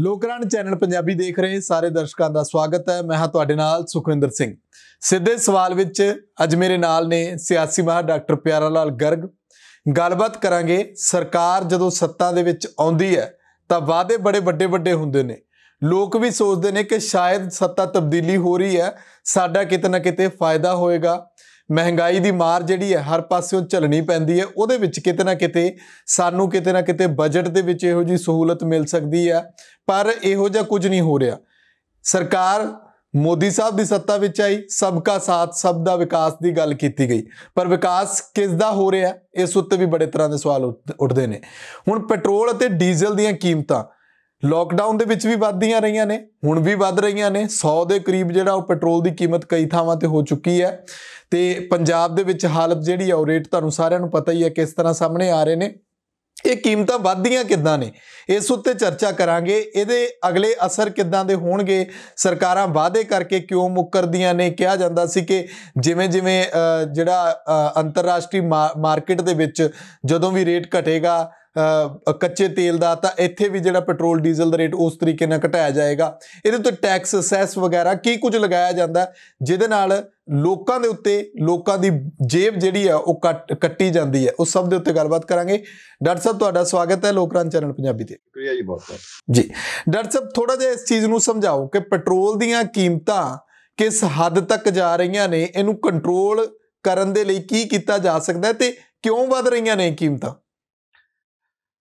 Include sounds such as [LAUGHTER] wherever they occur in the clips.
ਲੋਕਰਾਣ channel Punjabi ਦੇਖ ਰਹੇ ਸਾਰੇ ਦਰਸ਼ਕਾਂ ਦਾ ਸਵਾਗਤ ਹੈ ਮੈਂ ਹਾਂ ਤੁਹਾਡੇ ਨਾਲ ਸੁਖਵਿੰਦਰ ਸਿੰਘ ਸਿੱਧੇ ਸਵਾਲ ਵਿੱਚ ਅੱਜ ਮੇਰੇ ਨਾਲ ਨੇ ਸਿਆਸੀ ਮਾਹਰ ਡਾਕਟਰ ਪਿਆਰਾ ਲਾਲ ਗਰਗ ਗੱਲਬਾਤ ਕਰਾਂਗੇ ਸਰਕਾਰ ਜਦੋਂ ਸੱਤਾ ਦੇ ਵਿੱਚ ਆਉਂਦੀ ਹੈ ਤਾਂ ਵਾਅਦੇ ਬੜੇ ਵੱਡੇ ਵੱਡੇ ਹੁੰਦੇ ਨੇ ਲੋਕ ਵੀ ਸੋਚਦੇ ਨੇ ਕਿ ਸ਼ਾਇਦ ਸੱਤਾ ਤਬਦੀਲੀ ਹੋ ਰਹੀ ਹੈ ਸਾਡਾ ਕਿਤੇ ਨਾ ਕਿਤੇ ਫਾਇਦਾ ਹੋਏਗਾ ਮਹਿੰਗਾਈ ਦੀ ਮਾਰ ਜਿਹੜੀ ਹੈ ਹਰ ਪਾਸਿਓਂ ਚਲਣੀ ਪੈਂਦੀ ਹੈ ਉਹਦੇ ਵਿੱਚ ਕਿਤੇ ਨਾ ਕਿਤੇ ਸਾਨੂੰ ਕਿਤੇ ਨਾ ਕਿਤੇ ਬਜਟ ਦੇ ਵਿੱਚ ਇਹੋ ਜੀ ਸਹੂਲਤ ਮਿਲ ਸਕਦੀ ਹੈ ਪਰ ਇਹੋ ਜਿਹਾ ਕੁਝ ਨਹੀਂ ਹੋ ਰਿਹਾ ਸਰਕਾਰ ਮੋਦੀ ਸਾਹਿਬ ਦੀ ਸੱਤਾ ਵਿੱਚ ਆਈ ਸਭ ਦਾ ਸਾਥ ਸਭ ਦਾ ਵਿਕਾਸ ਦੀ ਗੱਲ ਕੀਤੀ ਗਈ ਪਰ ਵਿਕਾਸ ਕਿਸ ਦਾ ਹੋ ਰਿਹਾ ਇਸ ਉੱਤੇ ਵੀ ਬੜੇ ਤਰ੍ਹਾਂ ਦੇ ਸਵਾਲ ਉੱਠਦੇ ਨੇ ਹੁਣ ਪੈਟਰੋਲ ਅਤੇ ਡੀਜ਼ਲ ਦੀਆਂ ਕੀਮਤਾਂ ਲੋਕਡਾਊਨ ਦੇ ਵਿੱਚ ਵੀ ਵਧਦੀਆਂ ਰਹੀਆਂ ਨੇ ਹੁਣ ਵੀ ਵੱਧ ਰਹੀਆਂ ਨੇ 100 ਦੇ ਕਰੀਬ ਜਿਹੜਾ ਉਹ ਪੈਟਰੋਲ ਦੀ ਕੀਮਤ ਕਈ ਥਾਵਾਂ ਤੇ ਹੋ ਚੁੱਕੀ ਹੈ ਤੇ ਪੰਜਾਬ ਦੇ ਵਿੱਚ ਹਾਲਤ ਜਿਹੜੀ ਆ ਉਹ ਰੇਟ ਤੁਹਾਨੂੰ ਸਾਰਿਆਂ ਨੂੰ ਪਤਾ ਹੀ ਹੈ ਕਿਸ ਤਰ੍ਹਾਂ ਸਾਹਮਣੇ ਆ ਰਹੇ ਨੇ ਇਹ ਕੀਮਤਾਂ ਵੱਧਦੀਆਂ ਕਿੱਦਾਂ ਨੇ ਇਸ ਉੱਤੇ ਚਰਚਾ ਕਰਾਂਗੇ ਇਹਦੇ ਅਗਲੇ ਅਸਰ ਕਿੱਦਾਂ ਦੇ ਹੋਣਗੇ ਸਰਕਾਰਾਂ ਵਾਅਦੇ ਕਰਕੇ ਕਿਉਂ ਮੁੱਕਰਦੀਆਂ ਨੇ ਕਿਹਾ ਜਾਂਦਾ ਸੀ ਕਿ ਜਿਵੇਂ ਜਿਵੇਂ ਜਿਹੜਾ ਅੰਤਰਰਾਸ਼ਟਰੀ ਮਾਰਕੀਟ ਦੇ ਵਿੱਚ ਜਦੋਂ ਵੀ ਰੇਟ ਘਟੇਗਾ ਕੱਚੇ ਤੇਲ ਦਾ ਤਾਂ ਇੱਥੇ ਵੀ ਜਿਹੜਾ ਪੈਟਰੋਲ ਡੀਜ਼ਲ ਦਾ ਰੇਟ ਉਸ ਤਰੀਕੇ ਨਾਲ ਘਟਾਇਆ ਜਾਏਗਾ ਇਹਦੇ ਉੱਤੇ ਟੈਕਸ ਸੈਸ ਵਗੈਰਾ ਕੀ ਕੁਝ ਲਗਾਇਆ ਜਾਂਦਾ ਜਿਹਦੇ ਨਾਲ ਲੋਕਾਂ ਦੇ ਉੱਤੇ ਲੋਕਾਂ ਦੀ ਜੇਬ ਜਿਹੜੀ ਆ ਉਹ ਕੱਟੀ ਜਾਂਦੀ ਹੈ ਉਸ ਸਭ ਦੇ ਉੱਤੇ ਗੱਲਬਾਤ ਕਰਾਂਗੇ ਡਾਕਟਰ ਸਾਹਿਬ ਤੁਹਾਡਾ ਸਵਾਗਤ ਹੈ ਲੋਕਰਾਂ ਚੈਨਲ ਪੰਜਾਬੀ ਤੇ ਸ਼ੁਕਰੀਆ ਜੀ ਬਹੁਤ ਬਹੁਤ ਜੀ ਡਾਕਟਰ ਸਾਹਿਬ ਥੋੜਾ ਜਿਹਾ ਇਸ ਚੀਜ਼ ਨੂੰ ਸਮਝਾਓ ਕਿ ਪੈਟਰੋਲ ਦੀਆਂ ਕੀਮਤਾਂ ਕਿਸ ਹੱਦ ਤੱਕ ਜਾ ਰਹੀਆਂ ਨੇ ਇਹਨੂੰ ਕੰਟਰੋਲ ਕਰਨ ਦੇ ਲਈ ਕੀ ਕੀਤਾ ਜਾ ਸਕਦਾ ਤੇ ਕਿਉਂ ਵੱਧ ਰਹੀਆਂ ਨੇ ਕੀਮਤਾਂ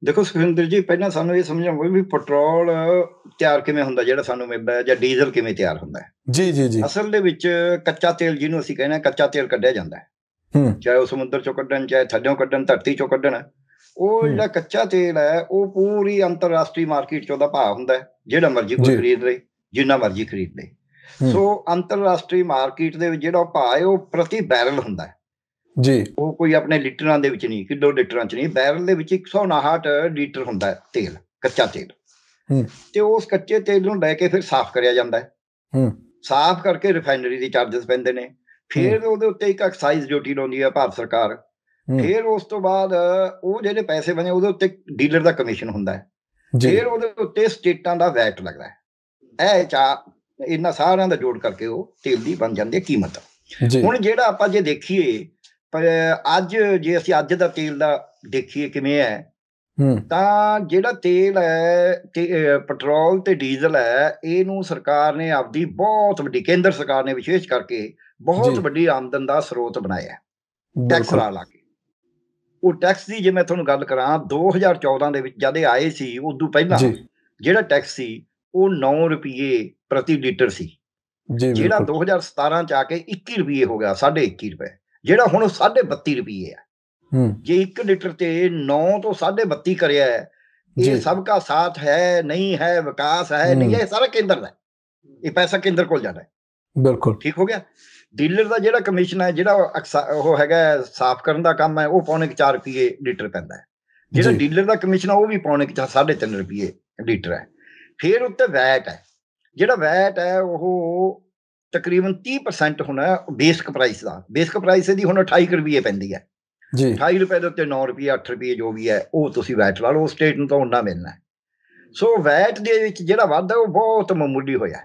ਦੇਖੋ ਸੁਖਿੰਦਰ ਜੀ ਪਹਿਲਾਂ ਸਾਨੂੰ ਇਹ ਸਮਝਾਓ ਵੀ ਪੈਟਰੋਲ ਤਿਆਰ ਕਿਵੇਂ ਹੁੰਦਾ ਜਿਹੜਾ ਸਾਨੂੰ ਮਿਲਦਾ ਹੈ ਜਾਂ ਡੀਜ਼ਲ ਕਿਵੇਂ ਤਿਆਰ ਹੁੰਦਾ ਹੈ ਜੀ ਜੀ ਜੀ ਅਸਲ ਦੇ ਵਿੱਚ ਕੱਚਾ ਤੇਲ ਜਿਹਨੂੰ ਅਸੀਂ ਕਹਿੰਦੇ ਹਾਂ ਕੱਚਾ ਤੇਲ ਕੱਢਿਆ ਜਾਂਦਾ ਹੈ ਹੂੰ ਚਾਹੇ ਉਹ ਸਮੁੰਦਰ ਚੋਂ ਕੱਢਣ ਚਾਹੇ ਥੱਲੋਂ ਕੱਢਣ ਧਰਤੀ ਚੋਂ ਕੱਢਣ ਉਹ ਜਿਹੜਾ ਕੱਚਾ ਤੇਲ ਹੈ ਉਹ ਪੂਰੀ ਅੰਤਰਰਾਸ਼ਟਰੀ ਮਾਰਕੀਟ ਚੋਂ ਦਾ ਭਾਅ ਹੁੰਦਾ ਹੈ ਜਿਹੜਾ ਮਰਜ਼ੀ ਕੋਈ ਖਰੀਦ ਲੇ ਜਿੰਨਾ ਮਰਜ਼ੀ ਖਰੀਦ ਲੇ ਸੋ ਅੰਤਰਰਾਸ਼ਟਰੀ ਮਾਰਕੀਟ ਦੇ ਵਿੱਚ ਜਿਹੜਾ ਭਾਅ ਹੈ ਉਹ ਪ੍ਰਤੀ ਬੈਰਲ ਹੁੰਦਾ ਹੈ ਜੀ ਉਹ ਕੋਈ ਆਪਣੇ ਲੀਟਰਾਂ ਦੇ ਵਿੱਚ ਨਹੀਂ ਕਿਲੋ ਲੀਟਰਾਂ ਚ ਨਹੀਂ ਬੈਰਲ ਦੇ ਵਿੱਚ 159 ਲੀਟਰ ਹੁੰਦਾ ਹੈ ਤੇਲ ਕੱਚਾ ਤੇਲ ਹੂੰ ਤੇ ਉਸ ਕੱਚੇ ਤੇਲ ਨੂੰ ਲੈ ਕੇ ਫਿਰ ਸਾਫ਼ ਕਰਿਆ ਜਾਂਦਾ ਹੈ ਹੂੰ ਸਾਫ਼ ਕਰਕੇ ਰਿਫਾਈਨਰੀ ਦੀ ਚਾਰजेस ਪੈਂਦੇ ਨੇ ਫਿਰ ਉਹਦੇ ਉੱਤੇ ਇੱਕ ਐਕਸਾਈਜ਼ ਡਿਊਟੀ ਲਾਉਂਦੀ ਹੈ ਭਾਰਤ ਸਰਕਾਰ ਫਿਰ ਉਸ ਤੋਂ ਬਾਅਦ ਉਹ ਜਿਹੜੇ ਪੈਸੇ ਬਣੇ ਉਹਦੇ ਉੱਤੇ ਡੀਲਰ ਦਾ ਕਮਿਸ਼ਨ ਹੁੰਦਾ ਹੈ ਫਿਰ ਉਹਦੇ ਉੱਤੇ ਸਟੇਟਾਂ ਦਾ ਵੈਟ ਲੱਗਦਾ ਹੈ ਇਹ ਚਾ ਇਹਨਾਂ ਸਾਰਿਆਂ ਦਾ ਜੋੜ ਕਰਕੇ ਉਹ ਤੇਲ ਦੀ ਬਣ ਜਾਂਦੀ ਹੈ ਕੀਮਤ ਹੁਣ ਜਿਹੜਾ ਆਪਾਂ ਜੇ ਦੇਖੀਏ ਪਰ ਅੱਜ ਜੇ ਅਸੀਂ ਅੱਜ ਦਾ ਤੇਲ ਦਾ ਦੇਖੀਏ ਕਿਵੇਂ ਹੈ ਤਾਂ ਜਿਹੜਾ ਤੇਲ ਹੈ ਪੈਟਰੋਲ ਤੇ ਡੀਜ਼ਲ ਹੈ ਇਹਨੂੰ ਸਰਕਾਰ ਨੇ ਆਪਦੀ ਬਹੁਤ ਵੱਡੀ ਕੇਂਦਰ ਸਰਕਾਰ ਨੇ ਵਿਸ਼ੇਸ਼ ਕਰਕੇ ਬਹੁਤ ਵੱਡੀ ਆਮਦਨ ਦਾ ਸਰੋਤ ਬਣਾਇਆ ਟੈਕਸ ਲਾ ਲਾ ਕੇ ਉਹ ਟੈਕਸ ਦੀ ਜੇ ਮੈਂ ਤੁਹਾਨੂੰ ਗੱਲ ਕਰਾਂ 2014 ਦੇ ਵਿੱਚ ਜਦ ਆਏ ਸੀ ਉਦੋਂ ਪਹਿਲਾਂ ਜਿਹੜਾ ਟੈਕਸ ਸੀ ਉਹ 9 ਰੁਪਏ ਪ੍ਰਤੀ ਲੀਟਰ ਸੀ ਜਿਹੜਾ 2017 ਚ ਆ ਕੇ 21 ਰੁਪਏ ਹੋ ਗਿਆ 21.5 ਰੁਪਏ ਜਿਹੜਾ ਹੁਣ 32 ਰੁਪਏ ਆ ਜੇ 1 ਲੀਟਰ ਤੇ 9 ਤੋਂ 32 ਕਰਿਆ ਹੈ ਇਹ ਸਭ ਦਾ ਸਾਥ ਹੈ ਨਹੀਂ ਹੈ ਵਿਕਾਸ ਹੈ ਨਹੀਂ ਇਹ ਸਾਰਾ ਕੇਂਦਰ ਦਾ ਇਹ ਪੈਸਾ ਕੇਂਦਰ ਕੋਲ ਜਾਣਾ ਹੈ ਬਿਲਕੁਲ ਠੀਕ ਹੋ ਗਿਆ ਡੀਲਰ ਦਾ ਜਿਹੜਾ ਕਮਿਸ਼ਨ ਹੈ ਜਿਹੜਾ ਉਹ ਹੈਗਾ ਸਾਫ਼ ਕਰਨ ਦਾ ਕੰਮ ਹੈ ਉਹ ਪੌਣੇ 4 ਰੁਪਏ ਲੀਟਰ ਪੈਂਦਾ ਹੈ ਜਿਹੜਾ ਡੀਲਰ ਦਾ ਕਮਿਸ਼ਨ ਉਹ ਵੀ ਪੌਣੇ 3.5 ਰੁਪਏ ਲੀਟਰ ਹੈ ਫਿਰ ਉੱਤੇ ਵੈਟ ਹੈ ਜਿਹੜਾ ਵੈਟ ਹੈ ਉਹ ਤਕਰੀਬਨ 30% ਹੁਣਾ ਬੇਸਿਕ ਪ੍ਰਾਈਸ ਦਾ ਬੇਸਿਕ ਪ੍ਰਾਈਸ ਇਹਦੀ ਹੁਣ 28 ਰੁਪਏ ਪੈਂਦੀ ਹੈ ਜੀ 28 ਰੁਪਏ ਦੇ ਉੱਤੇ 9 ਰੁਪਏ 8 ਰੁਪਏ ਜੋ ਵੀ ਹੈ ਉਹ ਤੁਸੀਂ ਵੈਟ ਲਾ ਲਓ ਸਟੇਟ ਨੂੰ ਤਾਂ ਉਹਨਾਂ ਮਿਲਣਾ ਸੋ ਵੈਟ ਦੇ ਵਿੱਚ ਜਿਹੜਾ ਵਾਧਾ ਉਹ ਬਹੁਤ ਮਾਮੂਲੀ ਹੋਇਆ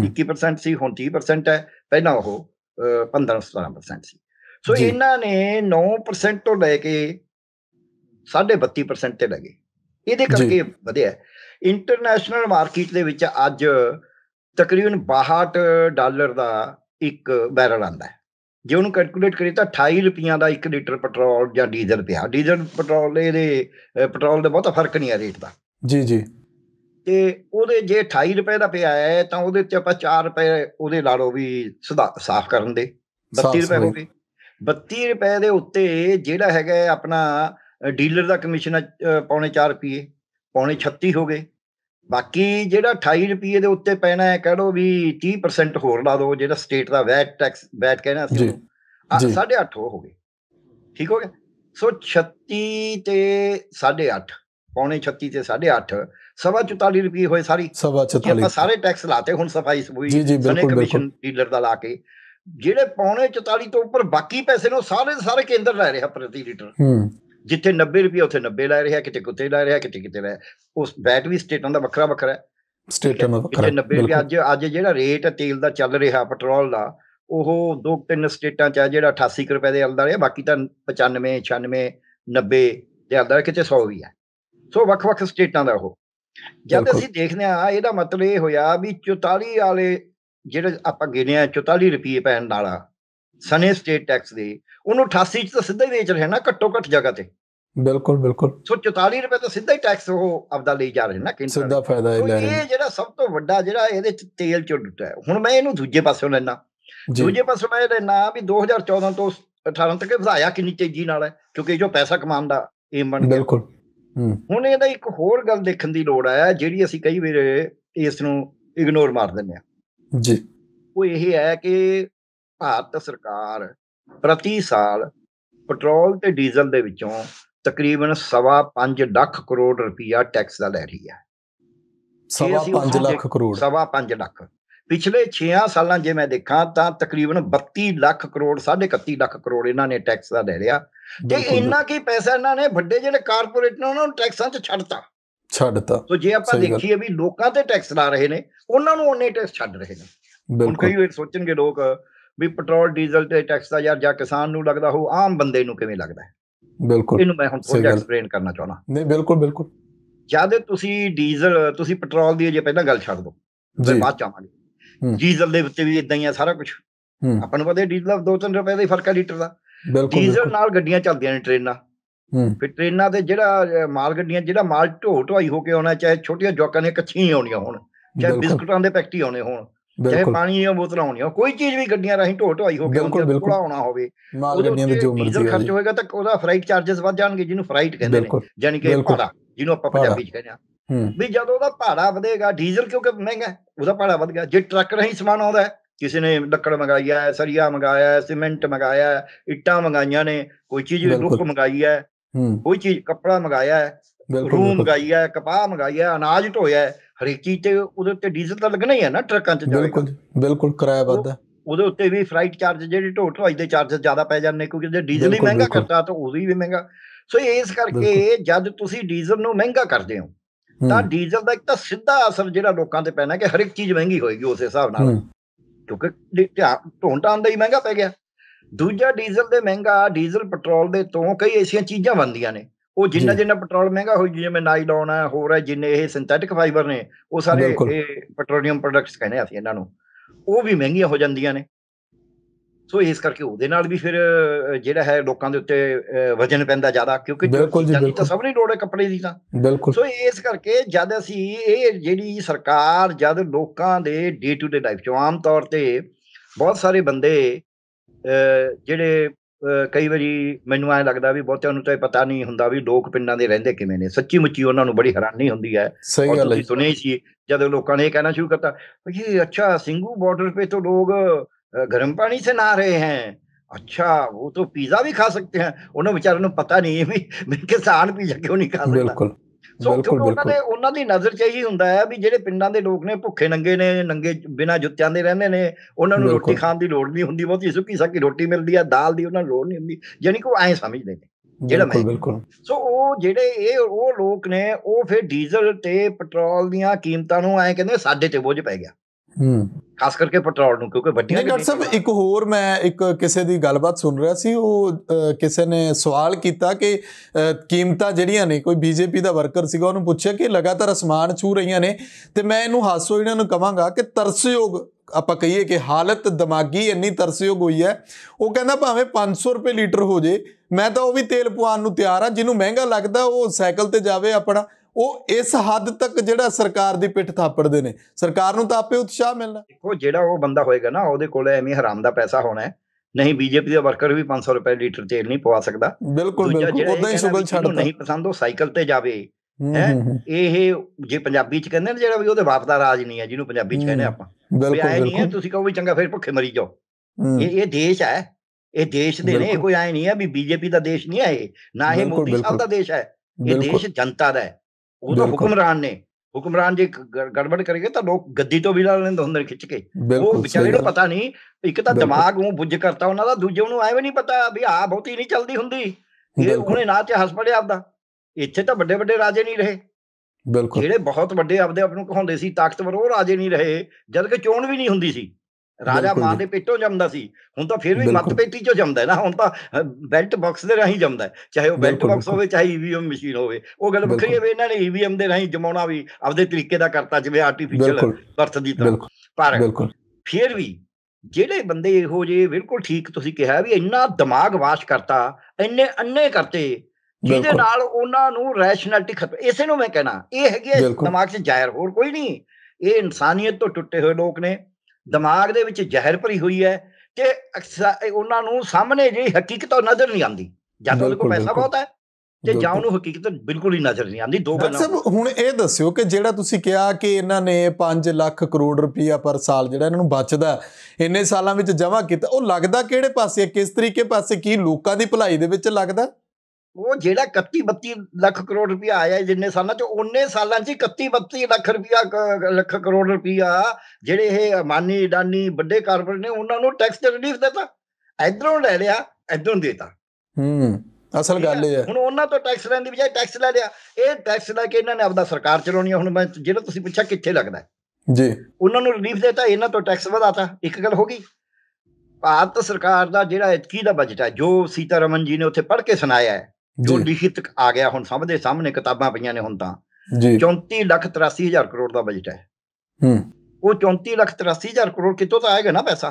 21% ਸੀ ਹੁਣ 30% ਹੈ ਪਹਿਲਾਂ ਉਹ 15 17% ਸੀ ਸੋ ਇਹਨਾਂ ਨੇ 9% ਤੋਂ ਲੈ ਕੇ 32.5% ਤੇ ਲੱਗੇ ਇਹਦੇ ਕਰਕੇ ਵਧਿਆ ਇੰਟਰਨੈਸ਼ਨਲ ਮਾਰਕੀਟ ਦੇ ਵਿੱਚ ਅੱਜ ਤਕਰੀਬਨ 62 ਡਾਲਰ ਦਾ ਇੱਕ ਬੈਰਲ ਆਂਦਾ ਹੈ ਜੇ ਉਹਨੂੰ ਕੈਲਕੂਲੇਟ ਕਰੀ ਤਾਂ 28 ਰੁਪਈਆ ਦਾ 1 ਲੀਟਰ ਪੈਟਰੋਲ ਜਾਂ ਡੀਜ਼ਲ ਪਿਆ ਡੀਜ਼ਲ ਪੈਟਰੋਲ ਇਹਦੇ ਪੈਟਰੋਲ ਦੇ ਬਹੁਤਾ ਫਰਕ ਨਹੀਂ ਆ ਰੇਟ ਦਾ ਜੀ ਜੀ ਤੇ ਉਹਦੇ ਜੇ 28 ਰੁਪਏ ਦਾ ਪਿਆ ਹੈ ਤਾਂ ਉਹਦੇ ਤੇ ਆਪਾਂ 4 ਰੁਪਏ ਉਹਦੇ ਲਾ ਲਓ ਵੀ ਸਾਫ਼ ਕਰਨ ਦੇ 32 ਰੁਪਏ ਹੋ ਗਏ 32 ਰੁਪਏ ਦੇ ਉੱਤੇ ਜਿਹੜਾ ਹੈਗਾ ਆਪਣਾ ਡੀਲਰ ਦਾ ਕਮਿਸ਼ਨ ਪੌਣੇ 4 ਰੁਪਏ ਪੌਣੇ 36 ਹੋ ਗਏ ਬਾਕੀ ਜਿਹੜਾ 28 ਰੁਪਏ ਦੇ ਉੱਤੇ ਪੈਣਾ ਹੈ ਕਹ ਲੋ ਵੀ 30% ਹੋਰ ਲਾ ਦਿਓ ਜਿਹੜਾ ਸਟੇਟ ਦਾ ਵੈਟ ਟੈਕਸ ਵੈਟ ਕਹਿਣਾ ਸੀ ਆ 8.5 ਹੋ ਗਏ ਠੀਕ ਹੋ ਗਿਆ ਸੋ 36 ਤੇ 8.5 ਪੌਣੇ 36 ਤੇ 8.5 ਸਵਾ 44 ਰੁਪਏ ਹੋਏ ਸਾਰੀ ਸਵਾ 44 ਆਪਾਂ ਸਾਰੇ ਟੈਕਸ ਲਾਤੇ ਹੁਣ ਸਫਾਈ ਜੀ ਸਨੇ ਕਮਿਸ਼ਨ ਡੀਲਰ ਦਾ ਲਾ ਕੇ ਜਿਹੜੇ ਪੌਣੇ 44 ਤੋਂ ਉੱਪਰ ਬਾਕੀ ਪੈਸੇ ਨੂੰ ਸਾਰੇ ਸਾਰੇ ਕੇਂਦਰ ਲੈ ਰਿਹਾ ਪ੍ਰਤੀ ਲੀਟਰ ਹੂੰ ਜਿੱਥੇ 90 ਰੁਪਏ ਉੱਥੇ 90 ਲੈ ਰਿਹਾ ਕਿਤੇ ਕੁੱਤੇ ਲੈ ਰਿਹਾ ਕਿਤੇ ਕਿਤੇ ਲੈ ਉਸ ਬੈਟ ਵੀ ਸਟੇਟਾਂ ਦਾ ਵੱਖਰਾ ਵੱਖਰਾ ਹੈ ਸਟੇਟਾਂ ਦਾ ਵੱਖਰਾ 90 ਰੁਪਏ ਅੱਜ ਅੱਜ ਜਿਹੜਾ ਰੇਟ ਤੇਲ ਦਾ ਚੱਲ ਰਿਹਾ ਪੈਟਰੋਲ ਦਾ ਉਹ ਦੋ ਤਿੰਨ ਸਟੇਟਾਂ ਚ ਜਿਹੜਾ 88 ਰੁਪਏ ਦੇ ਅੰਦਰ ਹੈ ਬਾਕੀ ਤਾਂ 95 96 90 ਦੇ ਅੰਦਰ ਕਿਤੇ 100 ਵੀ ਹੈ ਸੋ ਵੱਖ-ਵੱਖ ਸਟੇਟਾਂ ਦਾ ਉਹ ਜਦ ਅਸੀਂ ਦੇਖਦੇ ਆ ਇਹਦਾ ਮਤਲਬ ਇਹ ਹੋਇਆ ਵੀ 44 ਵਾਲੇ ਜਿਹੜੇ ਆਪਾਂ ਗਿਣਿਆ 44 ਰੁਪਏ ਪੈਣ ਵਾਲਾ ਸਨੇ ਸਟੇਟ ਟੈਕਸ ਦੇ ਉਹਨੂੰ 88 ਚ ਤਾਂ ਸਿੱਧਾ ਹੀ ਵੇਚ ਰਹੇ ਨਾ ਘੱਟੋ ਘੱਟ ਜਗ੍ਹਾ ਤੇ ਬਿਲਕੁਲ ਬਿਲਕੁਲ ਸੋ 44 ਰੁਪਏ ਤਾਂ ਸਿੱਧਾ ਹੀ ਟੈਕਸ ਉਹ ਆਪਦਾ ਲਈ ਜਾ ਰਹੇ ਨਾ ਕਿੰਨਾ ਸਿੱਧਾ ਫਾਇਦਾ ਇਹ ਲੈ ਰਹੇ ਇਹ ਜਿਹੜਾ ਸਭ ਤੋਂ ਵੱਡਾ ਜਿਹੜਾ ਇਹਦੇ ਚ ਤੇਲ ਚੁੱਟਦਾ ਹੁਣ ਮੈਂ ਇਹਨੂੰ ਦੂਜੇ ਪਾਸੇ ਲੈਣਾ ਦੂਜੇ ਪਾਸੇ ਮੈਂ ਇਹਦੇ ਨਾਂ ਵੀ 2014 ਤੋਂ 18 ਤੱਕ ਵਧਾਇਆ ਕਿੰਨੀ ਤੇਜ਼ੀ ਨਾਲ ਹੈ ਕਿਉਂਕਿ ਜੋ ਪੈਸਾ ਕਮਾਉਣ ਦਾ ਏਮ ਬਣ ਗਿਆ ਬਿਲਕੁਲ ਹੁਣ ਇਹਦਾ ਇੱਕ ਹੋਰ ਗੱਲ ਦੇਖਣ ਦੀ ਲੋੜ ਆ ਜਿਹੜੀ ਅਸੀਂ ਕਈ ਵਾਰ ਇਸ ਨੂੰ ਇਗਨੋਰ ਮਾਰ ਦਿੰਦੇ ਆ ਜੀ ਉਹ ਇਹ ਹੈ ਕਿ ਭਾਰਤ ਸਰਕਾਰ ਪ੍ਰਤੀ ਸਾਲ ਪੈਟਰੋਲ ਤੇ ਡੀਜ਼ਲ ਦੇ ਵਿੱਚੋਂ ਤਕਰੀਬਨ 5.5 ਲੱਖ ਕਰੋੜ ਰੁਪਇਆ ਟੈਕਸ ਦਾ ਲੈ ਰਹੀ ਹੈ 5.5 ਲੱਖ ਕਰੋੜ 5.5 ਲੱਖ ਪਿਛਲੇ 6 ਸਾਲਾਂ ਜੇ ਮੈਂ ਦੇਖਾਂ ਤਾਂ ਤਕਰੀਬਨ 32 ਲੱਖ ਕਰੋੜ 31.5 ਲੱਖ ਕਰੋੜ ਇਹਨਾਂ ਨੇ ਟੈਕਸ ਦਾ ਲੈ ਲਿਆ ਤੇ ਇੰਨਾ ਕੀ ਪੈਸਾ ਇਹਨਾਂ ਨੇ ਵੱਡੇ ਜਿਹੜੇ ਕਾਰਪੋਰੇਟ ਨੇ ਉਹਨਾਂ ਨੂੰ ਟੈਕਸਾਂ 'ਚ ਛੱਡਤਾ ਛੱਡਤਾ ਸੋ ਜੇ ਆਪਾਂ ਦੇਖੀਏ ਵੀ ਲੋਕਾਂ ਤੇ ਟੈਕਸ ਲਾ ਰਹੇ ਨੇ ਉਹਨਾਂ ਨੂੰ ਉਹਨੇ ਟੈਕਸ ਛੱਡ ਰਹੇ ਨੇ ਬਿਲਕੁਲ ਇਹ ਸੋਚਣਗੇ ਲੋਕ ਵੀ ਪੈਟਰੋਲ ਡੀਜ਼ਲ ਤੇ ਟੈਕਸ ਦਾ ਯਾਰ ਜਾਂ ਕਿਸਾਨ ਨੂੰ ਲੱਗਦਾ ਹੋ ਆਮ ਬੰਦੇ ਨੂੰ ਕਿਵੇਂ ਲੱਗਦਾ ਹੈ ਬਿਲਕੁਲ ਇਹਨੂੰ ਮੈਂ ਹੁਣ ਥੋੜਾ ਐਕਸਪਲੇਨ ਕਰਨਾ ਚਾਹਣਾ ਨਹੀਂ ਬਿਲਕੁਲ ਬਿਲਕੁਲ ਜਦ ਤੁਸੀਂ ਡੀਜ਼ਲ ਤੁਸੀਂ ਪੈਟਰੋਲ ਦੀ ਜੇ ਪਹਿਲਾਂ ਗੱਲ ਛੱਡ ਦੋ ਫਿਰ ਬਾਅਦ ਚ ਆਵਾਂਗੇ ਡੀਜ਼ਲ ਦੇ ਵਿੱਚ ਵੀ ਇਦਾਂ ਹੀ ਆ ਸਾਰਾ ਕੁਝ ਆਪਾਂ ਨੂੰ ਪਤਾ ਹੈ ਡੀਜ਼ਲ ਦਾ 2-3 ਰੁਪਏ ਦਾ ਹੀ ਫਰਕ ਹੈ ਲੀਟਰ ਦਾ ਡੀਜ਼ਲ ਨਾਲ ਗੱਡੀਆਂ ਚੱਲਦੀਆਂ ਨੇ ਟ੍ਰੇਨਾਂ ਫਿਰ ਟ੍ਰੇਨਾਂ ਤੇ ਜਿਹੜਾ ਮਾਲ ਗੱਡੀਆਂ ਜਿਹੜਾ ਮਾਲ ਢੋ ਢਵਾਈ ਹੋ ਕੇ ਆਉਣਾ ਚਾਹੇ ਛੋਟੀਆਂ ਜੋਕਾਂ ਨੇ ਕੱਚੀਆਂ ਆਉਣੀਆਂ ਹੋਣ ਚਾਹੇ ਬਿਸਕਟਾਂ ਦੇ ਪੈਕਟ ਹੀ ਆਉਣੇ ਹੋਣ ਬਿਲਕੁਲ ਪਾਣੀ ਦੀਆਂ ਬੋਤਲਾਂ ਹੋਣੀਆਂ ਕੋਈ ਚੀਜ਼ ਵੀ ਗੱਡੀਆਂ ਰਾਹੀਂ ਢੋ ਢੋਈ ਹੋ ਕੇ ਉਹਦੇ ਕੋਲ ਆਉਣਾ ਹੋਵੇ ਮਾਲ ਗੱਡੀਆਂ ਦੇ ਜੋ ਮਰਜ਼ੀ ਹੈ ਖਰਚ ਹੋਏਗਾ ਤਾਂ ਉਹਦਾ ਫਰਾਈਟ ਚਾਰजेस ਵੱਧ ਜਾਣਗੇ ਜਿਹਨੂੰ ਫਰਾਈਟ ਕਹਿੰਦੇ ਨੇ ਯਾਨੀ ਕਿ ਭਾੜਾ ਜਿਹਨੂੰ ਆਪਾਂ ਪੰਜਾਬੀ ਚ ਕਹਿੰਦੇ ਆ ਵੀ ਜਦੋਂ ਉਹਦਾ ਭਾੜਾ ਵਧੇਗਾ ਡੀਜ਼ਲ ਕਿਉਂਕਿ ਮਹਿੰਗਾ ਉਹਦਾ ਭਾੜਾ ਵਧ ਗਿਆ ਜੇ ਟਰੱਕ ਰਾਹੀਂ ਸਮਾਨ ਆਉਂਦਾ ਹੈ ਕਿਸੇ ਨੇ ਲੱਕੜ ਮੰਗਾਈਆ ਹੈ ਸਰੀਆ ਮੰਗਾਇਆ ਹੈ ਸੀਮੈਂਟ ਮੰਗਾਇਆ ਹੈ ਇੱਟਾਂ ਮੰਗਾਈਆਂ ਨੇ ਕੋਈ ਚੀਜ਼ ਰੁੱਖ ਮੰਗਾਈ ਹੈ ਕੋਈ ਚੀਜ਼ ਕੱਪੜਾ ਮੰਗਾਇਆ ਹੈ ਰੂਮ ਮੰਗਾਈਆ ਹੈ ਕਪਾਹ ਮੰਗਾਈਆ ਅਨਾਜ ਢੋਇਆ ਹੈ ਹਰੇਕ ਚੀਜ਼ ਤੇ ਉਹਦੇ ਉੱਤੇ ਡੀਜ਼ਲ ਤਾਂ ਲੱਗਣਾ ਹੀ ਹੈ ਨਾ ਟਰੱਕਾਂ 'ਚ ਬਿਲਕੁਲ ਬਿਲਕੁਲ ਕਿਰਾਇਆ ਵੱਧਦਾ ਉਹਦੇ ਉੱਤੇ ਵੀ ਫਰਾਈਟ ਚਾਰਜ ਜਿਹੜੇ ਢੋਟ ਢਵਾਈ ਦੇ ਚਾਰਜ ਜ਼ਿਆਦਾ ਪੈ ਜਾਂਦੇ ਕਿਉਂਕਿ ਜੇ ਡੀਜ਼ਲ ਹੀ ਮਹਿੰਗਾ ਕਰਤਾ ਤਾਂ ਉਹ ਵੀ ਮਹਿੰਗਾ ਸੋ ਇਸ ਕਰਕੇ ਜਦ ਤੁਸੀਂ ਡੀਜ਼ਲ ਨੂੰ ਮਹਿੰਗਾ ਕਰਦੇ ਹੋ ਤਾਂ ਡੀਜ਼ਲ ਦਾ ਇੱਕ ਤਾਂ ਸਿੱਧਾ ਅਸਰ ਜਿਹੜਾ ਲੋਕਾਂ ਤੇ ਪੈਣਾ ਕਿ ਹਰ ਇੱਕ ਚੀਜ਼ ਮਹਿੰਗੀ ਹੋਏਗੀ ਉਸ ਹਿਸਾਬ ਨਾਲ ਕਿਉਂਕਿ ਢੋਂਟਾਂ ਦਾ ਹੀ ਮਹਿੰਗਾ ਪੈ ਗਿਆ ਦੂਜਾ ਡੀਜ਼ਲ ਦੇ ਮਹਿੰਗਾ ਡੀਜ਼ਲ ਪੈਟਰੋਲ ਦੇ ਤੋਂ ਕਈ ਐਸੀਆਂ ਚੀਜ਼ਾਂ ਬਣਦੀਆਂ ਨੇ ਉਹ ਜਿੰਨਾ ਜਿੰਨਾ ਪੈਟਰੋਲ ਮਹਿੰਗਾ ਹੋਈ ਜਿਵੇਂ ਨਾਈਲੋਨ ਆ ਹੋਰ ਹੈ ਜਿੰਨੇ ਇਹ ਸਿੰਥੈਟਿਕ ਫਾਈਬਰ ਨੇ ਉਹ ਸਾਰੇ ਇਹ ਪੈਟਰੋਲੀਅਮ ਪ੍ਰੋਡਕਟਸ ਕਹਿੰਦੇ ਅਸੀਂ ਇਹਨਾਂ ਨੂੰ ਉਹ ਵੀ ਮਹਿੰਗੀਆਂ ਹੋ ਜਾਂਦੀਆਂ ਨੇ ਸੋ ਇਸ ਕਰਕੇ ਉਹਦੇ ਨਾਲ ਵੀ ਫਿਰ ਜਿਹੜਾ ਹੈ ਲੋਕਾਂ ਦੇ ਉੱਤੇ ਵਜਨ ਪੈਂਦਾ ਜ਼ਿਆਦਾ ਕਿਉਂਕਿ ਜਿੰਨੀ ਤਾਂ ਸਭ ਨਹੀਂ ਲੋੜ ਹੈ ਕੱਪੜੇ ਦੀ ਤਾਂ ਸੋ ਇਸ ਕਰਕੇ ਜਦ ਅਸੀਂ ਇਹ ਜਿਹੜੀ ਸਰਕਾਰ ਜਦ ਲੋਕਾਂ ਦੇ ਡੇ ਟੂ ਡੇ ਲਾਈਫ ਚ ਆਮ ਤੌਰ ਤੇ ਬਹੁਤ ਸਾਰੇ ਬੰਦੇ ਜਿਹੜੇ ਕਈ ਵਾਰੀ ਮੈਨੂੰ ਐ ਲੱਗਦਾ ਵੀ ਬਹੁਤਿਆਂ ਨੂੰ ਤਾਂ ਪਤਾ ਨਹੀਂ ਹੁੰਦਾ ਵੀ ਲੋਕ ਪਿੰਡਾਂ ਦੇ ਰਹਿੰਦੇ ਕਿਵੇਂ ਨੇ ਸੱਚੀ ਮੁੱਚੀ ਉਹਨਾਂ ਨੂੰ ਬੜੀ ਹੈਰਾਨੀ ਹੁੰਦੀ ਹੈ ਔਰ ਤੁਸੀਂ ਸੁਣੇ ਸੀ ਜਦੋਂ ਲੋਕਾਂ ਨੇ ਇਹ ਕਹਿਣਾ ਸ਼ੁਰੂ ਕਰਤਾ ਕਿ ਅੱਛਾ ਸਿੰਘੂ ਬਾਰਡਰ पे ਤੋਂ ਲੋਕ ਗਰਮ ਪਾਣੀ ਸੇ ਨਾ ਰਹੇ ਹੈ अच्छा वो तो पिज्जा भी खा सकते हैं उन्हें बेचारों ਨੂੰ ਪਤਾ ਨਹੀਂ ਵੀ ਕਿਸਾਨ ਪੀਜ਼ਾ ਕਿਉਂ ਨਹੀਂ ਖਾ ਸਕਦਾ ਬਿਲਕੁਲ ਸੋ ਉਹਨਾਂ ਦੇ ਉਹਨਾਂ ਦੀ ਨਜ਼ਰ ਚ ਇਹੀ ਹੁੰਦਾ ਹੈ ਵੀ ਜਿਹੜੇ ਪਿੰਡਾਂ ਦੇ ਲੋਕ ਨੇ ਭੁੱਖੇ ਨੰਗੇ ਨੇ ਨੰਗੇ ਬਿਨਾ ਜੁੱਤਿਆਂ ਦੇ ਰਹਿੰਦੇ ਨੇ ਉਹਨਾਂ ਨੂੰ ਰੋਟੀ ਖਾਣ ਦੀ ਲੋੜ ਨਹੀਂ ਹੁੰਦੀ ਬਹੁਤੀ ਸੁੱਕੀ ਸਾਕੀ ਰੋਟੀ ਮਿਲਦੀ ਆ ਦਾਲ ਦੀ ਉਹਨਾਂ ਨੂੰ ਲੋੜ ਨਹੀਂ ਹੁੰਦੀ ਯਾਨੀ ਕਿ ਉਹ ਐਂ ਸਮਝਦੇ ਨੇ ਜਿਹੜਾ ਮੈਂ ਬਿਲਕੁਲ ਸੋ ਉਹ ਜਿਹੜੇ ਇਹ ਉਹ ਲੋਕ ਨੇ ਉਹ ਫਿਰ ਡੀਜ਼ਲ ਤੇ ਪੈਟਰੋਲ ਦੀਆਂ ਕੀਮਤਾਂ ਨੂੰ ਐਂ ਕਹਿੰਦੇ ਸਾਡੇ ਤੇ ਬੋਝ ਪੈ ਗਿਆ ਹੂੰ ਖਾਸ ਕਰਕੇ ਪੈਟਰੋਲ ਨੂੰ ਕਿਉਂਕਿ ਵੱਡੀਆਂ ਨਹੀਂ ਡਾਕਟਰ ਸਭ ਇੱਕ ਹੋਰ ਮੈਂ ਇੱਕ ਕਿਸੇ ਦੀ ਗੱਲਬਾਤ ਸੁਣ ਰਿਹਾ ਸੀ ਉਹ ਕਿਸੇ ਨੇ ਸਵਾਲ ਕੀਤਾ ਕਿ ਕੀਮਤਾਂ ਜਿਹੜੀਆਂ ਨੇ ਕੋਈ ਬੀਜੇਪੀ ਦਾ ਵਰਕਰ ਸੀਗਾ ਉਹਨੂੰ ਪੁੱਛਿਆ ਕਿ ਲਗਾਤਾਰ ਅਸਮਾਨ ਛੂ ਰਹੀਆਂ ਨੇ ਤੇ ਮੈਂ ਇਹਨੂੰ ਹਾਸੋ ਇਹਨਾਂ ਨੂੰ ਕਵਾਂਗਾ ਕਿ ਤਰਸਯੋਗ ਆਪਾਂ ਕਹੀਏ ਕਿ ਹਾਲਤ ਦਿਮਾਗੀ ਇੰਨੀ ਤਰਸਯੋਗ ਹੋਈ ਹੈ ਉਹ ਕਹਿੰਦਾ ਭਾਵੇਂ 500 ਰੁਪਏ ਲੀਟਰ ਹੋ ਜੇ ਮੈਂ ਤਾਂ ਉਹ ਵੀ ਤੇਲ ਪਵਾਉਣ ਨੂੰ ਤਿਆਰ ਆ ਜਿਹਨੂੰ ਮਹਿੰਗਾ ਲੱਗਦਾ ਉਹ ਸਾਈਕਲ ਤੇ ਜਾਵੇ ਆਪਣਾ ਉਹ ਇਸ ਹੱਦ ਤੱਕ ਜਿਹੜਾ ਸਰਕਾਰ ਦੀ ਪਿੱਠ ਥਾਪੜਦੇ ਨੇ ਸਰਕਾਰ ਨੂੰ ਤਾਂ ਆਪੇ ਉਤਸ਼ਾਹ ਮਿਲਣਾ ਦੇਖੋ ਜਿਹੜਾ ਉਹ ਬੰਦਾ ਹੋਏਗਾ ਨਾ ਉਹਦੇ ਕੋਲ ਐਵੇਂ ਹਰਾਮ ਦਾ ਪੈਸਾ ਹੋਣਾ ਹੈ ਨਹੀਂ ਬੀਜੇਪੀ ਦਾ ਵਰਕਰ ਵੀ 500 ਰੁਪਏ ਲੀਟਰ ਤੇਲ ਨਹੀਂ ਪਵਾ ਸਕਦਾ ਬਿਲਕੁਲ ਬਿਲਕੁਲ ਉਦਾਂ ਹੀ ਸ਼ੁਗਲ ਛੱਡਦਾ ਨਹੀਂ ਪਸੰਦ ਉਹ ਸਾਈਕਲ ਤੇ ਜਾਵੇ ਹੈ ਇਹ ਜੇ ਪੰਜਾਬੀ ਚ ਕਹਿੰਦੇ ਨੇ ਜਿਹੜਾ ਵੀ ਉਹਦੇ ਬਾਪ ਦਾ ਰਾਜ ਨਹੀਂ ਹੈ ਜਿਹਨੂੰ ਪੰਜਾਬੀ ਚ ਕਹਿੰਦੇ ਆਪਾਂ ਬਿਲਕੁਲ ਬਿਲਕੁਲ ਤੁਸੀਂ ਕਹੋ ਵੀ ਚੰਗਾ ਫਿਰ ਭੁੱਖੇ ਮਰੀ ਜਾਓ ਇਹ ਇਹ ਦੇਸ਼ ਹੈ ਇਹ ਦੇਸ਼ ਦੇ ਨੇ ਕੋਈ ਆਏ ਨਹੀਂ ਹੈ ਵੀ ਬੀਜੇਪੀ ਦਾ ਦੇਸ਼ ਨਹੀਂ ਹੈ ਨਾ ਇਹ ਮੋਦੀ ਸਾਹਿਬ ਦਾ ਦੇਸ਼ ਹੈ ਇਹ ਦੇਸ਼ ਜਨਤਾ ਦਾ ਹੈ ਉਹ ਤਾਂ ਹੁਕਮਰਾਨ ਨੇ ਹੁਕਮਰਾਨ ਜੀ ਗੜਬੜ ਕਰੇਗੇ ਤਾਂ ਲੋਕ ਗੱਦੀ ਤੋਂ ਵੀ ਲਾ ਲੈਂਦੇ ਹੁੰਦੇ ਖਿੱਚ ਕੇ ਉਹ ਵਿਚਾਰੇ ਨੂੰ ਪਤਾ ਨਹੀਂ ਇੱਕ ਤਾਂ ਦਿਮਾਗ ਨੂੰ ਬੁੱਝ ਕਰਤਾ ਉਹਨਾਂ ਦਾ ਦੂਜੇ ਨੂੰ ਐਵੇਂ ਨਹੀਂ ਪਤਾ ਵੀ ਆ ਬਹੁਤੀ ਨਹੀਂ ਚੱਲਦੀ ਹੁੰਦੀ ਇਹ ਉਹਨੇ ਨਾ ਤੇ ਹੱਸ ਪੜਿਆ ਆਪਦਾ ਇੱਥੇ ਤਾਂ ਵੱਡੇ ਵੱਡੇ ਰਾਜੇ ਨਹੀਂ ਰਹੇ ਬਿਲਕੁਲ ਜਿਹੜੇ ਬਹੁਤ ਵੱਡੇ ਆਪਦੇ ਆਪ ਨੂੰ ਕਹਾਉਂਦੇ ਸੀ ਤਾਕਤਵਰ ਉਹ ਰਾਜੇ ਨਹੀਂ ਰਹੇ ਜਦ ਕਿ ਚੋਣ ਵੀ ਨਹੀਂ ਹੁੰਦੀ ਸੀ ਰਾਜਾ ਮਾਂ ਦੇ ਪੇਟੋਂ ਜੰਮਦਾ ਸੀ ਹੁਣ ਤਾਂ ਫਿਰ ਵੀ ਮੱਤ ਪੇਟੀ ਚੋਂ ਜੰਮਦਾ ਹੈ ਨਾ ਹੁਣ ਤਾਂ ਬੈਲਟ ਬਾਕਸ ਦੇ ਰਾਹੀਂ ਜੰਮਦਾ ਹੈ ਚਾਹੇ ਉਹ ਬੈਲਟ ਬਾਕਸ ਹੋਵੇ ਚਾਹੇ ਈਵੀਐਮ e ਮਸ਼ੀਨ ਹੋਵੇ ਉਹ ਗੱਲ ਵੱਖਰੀ ਹੈ ਵੀ ਇਹਨਾਂ ਨੇ ਈਵੀਐਮ e ਦੇ ਰਾਹੀਂ ਜਮਾਉਣਾ ਵੀ ਆਪਦੇ ਤਰੀਕੇ ਦਾ ਕਰਤਾ ਜਿਵੇਂ ਆਰਟੀਫੀਸ਼ੀਅਲ ਬਰਥ ਦੀ ਤਰ੍ਹਾਂ ਪਰ ਫਿਰ ਵੀ ਜਿਹੜੇ ਬੰਦੇ ਇਹੋ ਜੇ ਬਿਲਕੁਲ ਠੀਕ ਤੁਸੀਂ ਕਿਹਾ ਵੀ ਇੰਨਾ ਦਿਮਾਗ ਵਾਸ਼ ਕਰਤਾ ਇੰਨੇ ਅੰਨੇ ਕਰਤੇ ਜਿਹਦੇ ਨਾਲ ਉਹਨਾਂ ਨੂੰ ਰੈਸ਼ਨੈਲਿਟੀ ਖਤਮ ਇਸੇ ਨੂੰ ਮੈਂ ਕਹਿਣਾ ਇਹ ਹੈਗੇ ਦਿਮਾਗ 'ਚ ਜ਼ਾਇਰ ਹੋਰ ਕੋਈ ਨਹੀਂ ਇਹ ਇਨਸਾਨੀਅਤ ਤੋਂ ਟੁੱਟੇ ਹੋਏ ਲੋਕ ਨੇ ਦਿਮਾਗ ਦੇ ਵਿੱਚ ਜ਼ਹਿਰ ਭਰੀ ਹੋਈ ਹੈ ਕਿ ਉਹਨਾਂ ਨੂੰ ਸਾਹਮਣੇ ਜਿਹੜੀ ਹਕੀਕਤ ਉਹ ਨਜ਼ਰ ਨਹੀਂ ਆਉਂਦੀ ਜਦ ਉਹਨਾਂ ਕੋਲ ਪੈਸਾ ਬਹੁਤ ਹੈ ਤੇ ਜਾਂ ਉਹਨੂੰ ਹਕੀਕਤ ਬਿਲਕੁਲ ਹੀ ਨਜ਼ਰ ਨਹੀਂ ਆਉਂਦੀ ਦੋ ਗੱਲਾਂ ਹੁਣ ਇਹ ਦੱਸਿਓ ਕਿ ਜਿਹੜਾ ਤੁਸੀਂ ਕਿਹਾ ਕਿ ਇਹਨਾਂ ਨੇ 5 ਲੱਖ ਕਰੋੜ ਰੁਪਇਆ ਪਰ ਸਾਲ ਜਿਹੜਾ ਇਹਨਾਂ ਨੂੰ ਬਚਦਾ ਇੰਨੇ ਸਾਲਾਂ ਵਿੱਚ ਜਮ੍ਹਾਂ ਕੀਤਾ ਉਹ ਲੱਗਦਾ ਕਿਹੜੇ ਪਾਸੇ ਕਿਸ ਤਰੀਕੇ ਪਾਸੇ ਕੀ ਲੋਕਾਂ ਦੀ ਭਲਾਈ ਦੇ ਵਿੱਚ ਲੱਗਦਾ ਉਹ ਜਿਹੜਾ 31 32 ਲੱਖ ਕਰੋੜ ਰੁਪਇਆ ਆਇਆ ਜਿੰਨੇ ਸਾਲਾਂ ਚ ਉਹਨੇ ਸਾਲਾਂ ਚ 31 32 ਲੱਖ ਰੁਪਇਆ ਲੱਖ ਕਰੋੜ ਰੁਪਇਆ ਜਿਹੜੇ ਇਹ ਮਾਨੀ ਡਾਨੀ ਵੱਡੇ ਕਾਰਪੋਰੇਟ ਨੇ ਉਹਨਾਂ ਨੂੰ ਟੈਕਸ ਤੇ ਰਿਲੀਫ ਦਿੱਤਾ ਇਧਰੋਂ ਲੈ ਲਿਆ ਇਧਰੋਂ ਦਿੱਤਾ ਹੂੰ ਅਸਲ ਗੱਲ ਇਹ ਹੈ ਹੁਣ ਉਹਨਾਂ ਤੋਂ ਟੈਕਸ ਲੈਣ ਦੀ ਬਜਾਏ ਟੈਕਸ ਲੈ ਲਿਆ ਇਹ ਟੈਕਸ ਲੈ ਕੇ ਇਹਨਾਂ ਨੇ ਆਪਦਾ ਸਰਕਾਰ ਚਲਾਉਣੀ ਹੁਣ ਮੈਂ ਜਿਹੜਾ ਤੁਸੀਂ ਪੁੱਛਿਆ ਕਿੱਥੇ ਲੱਗਦਾ ਜੀ ਉਹਨਾਂ ਨੂੰ ਰਿਲੀਫ ਦਿੱਤਾ ਇਹਨਾਂ ਤੋਂ ਟੈਕਸ ਵਧਾਤਾ ਇੱਕ ਗੱਲ ਹੋ ਗਈ ਭਾਰਤ ਸਰਕਾਰ ਦਾ ਜਿਹੜਾ ਇਤਕੀ ਦਾ ਬਜਟ ਹੈ ਜੋ ਸੀਤਾਰਮਨ ਜੀ ਨੇ ਉੱਥੇ ਪੜ੍ਹ ਕੇ ਸੁਣਾਇਆ ਹੈ ਜੋ ਲਿਖਿਤ ਆ ਗਿਆ ਹੁਣ ਸਭ ਦੇ ਸਾਹਮਣੇ ਕਿਤਾਬਾਂ ਪਈਆਂ ਨੇ ਹੁਣ ਤਾਂ ਜੀ 34 ਲੱਖ 83 ਹਜ਼ਾਰ ਕਰੋੜ ਦਾ ਬਜਟ ਹੈ ਹੂੰ ਉਹ 34 ਲੱਖ 83 ਹਜ਼ਾਰ ਕਰੋੜ ਕਿੱਥੋਂ ਤਾਂ ਆਏਗਾ ਨਾ ਪੈਸਾ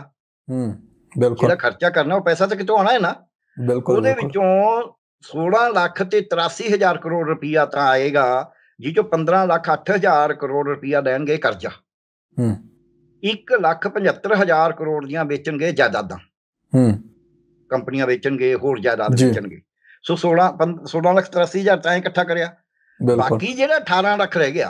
ਹੂੰ ਬਿਲਕੁਲ ਜਿਹੜਾ ਖਰਚਾ ਕਰਨਾ ਉਹ ਪੈਸਾ ਤਾਂ ਕਿੱਥੋਂ ਆਣਾ ਹੈ ਨਾ ਬਿਲਕੁਲ ਉਹਦੇ ਵਿੱਚੋਂ 16 ਲੱਖ ਤੇ 83 ਹਜ਼ਾਰ ਕਰੋੜ ਰੁਪਇਆ ਤਾਂ ਆਏਗਾ ਜੀ ਜੋ 15 ਲੱਖ 8000 ਕਰੋੜ ਰੁਪਇਆ ਦੇਣਗੇ ਕਰਜ਼ਾ ਹੂੰ 1 ਲੱਖ 75 ਹਜ਼ਾਰ ਕਰੋੜ ਦੀਆਂ ਵੇਚਣਗੇ ਜਾਇਦਾਦਾਂ ਹੂੰ ਕੰਪਨੀਆਂ ਵੇਚਣਗੇ ਹੋਰ ਜਾਇਦਾਦ ਵੇਚਣਗੇ ਸੋ 16 16 ਲੱਖ ਹਜ਼ਾਰ ਤਾਂ ਇਕੱਠਾ ਕਰਿਆ ਬਾਕੀ ਜਿਹੜਾ 18 ਲੱਖ ਰਹਿ ਗਿਆ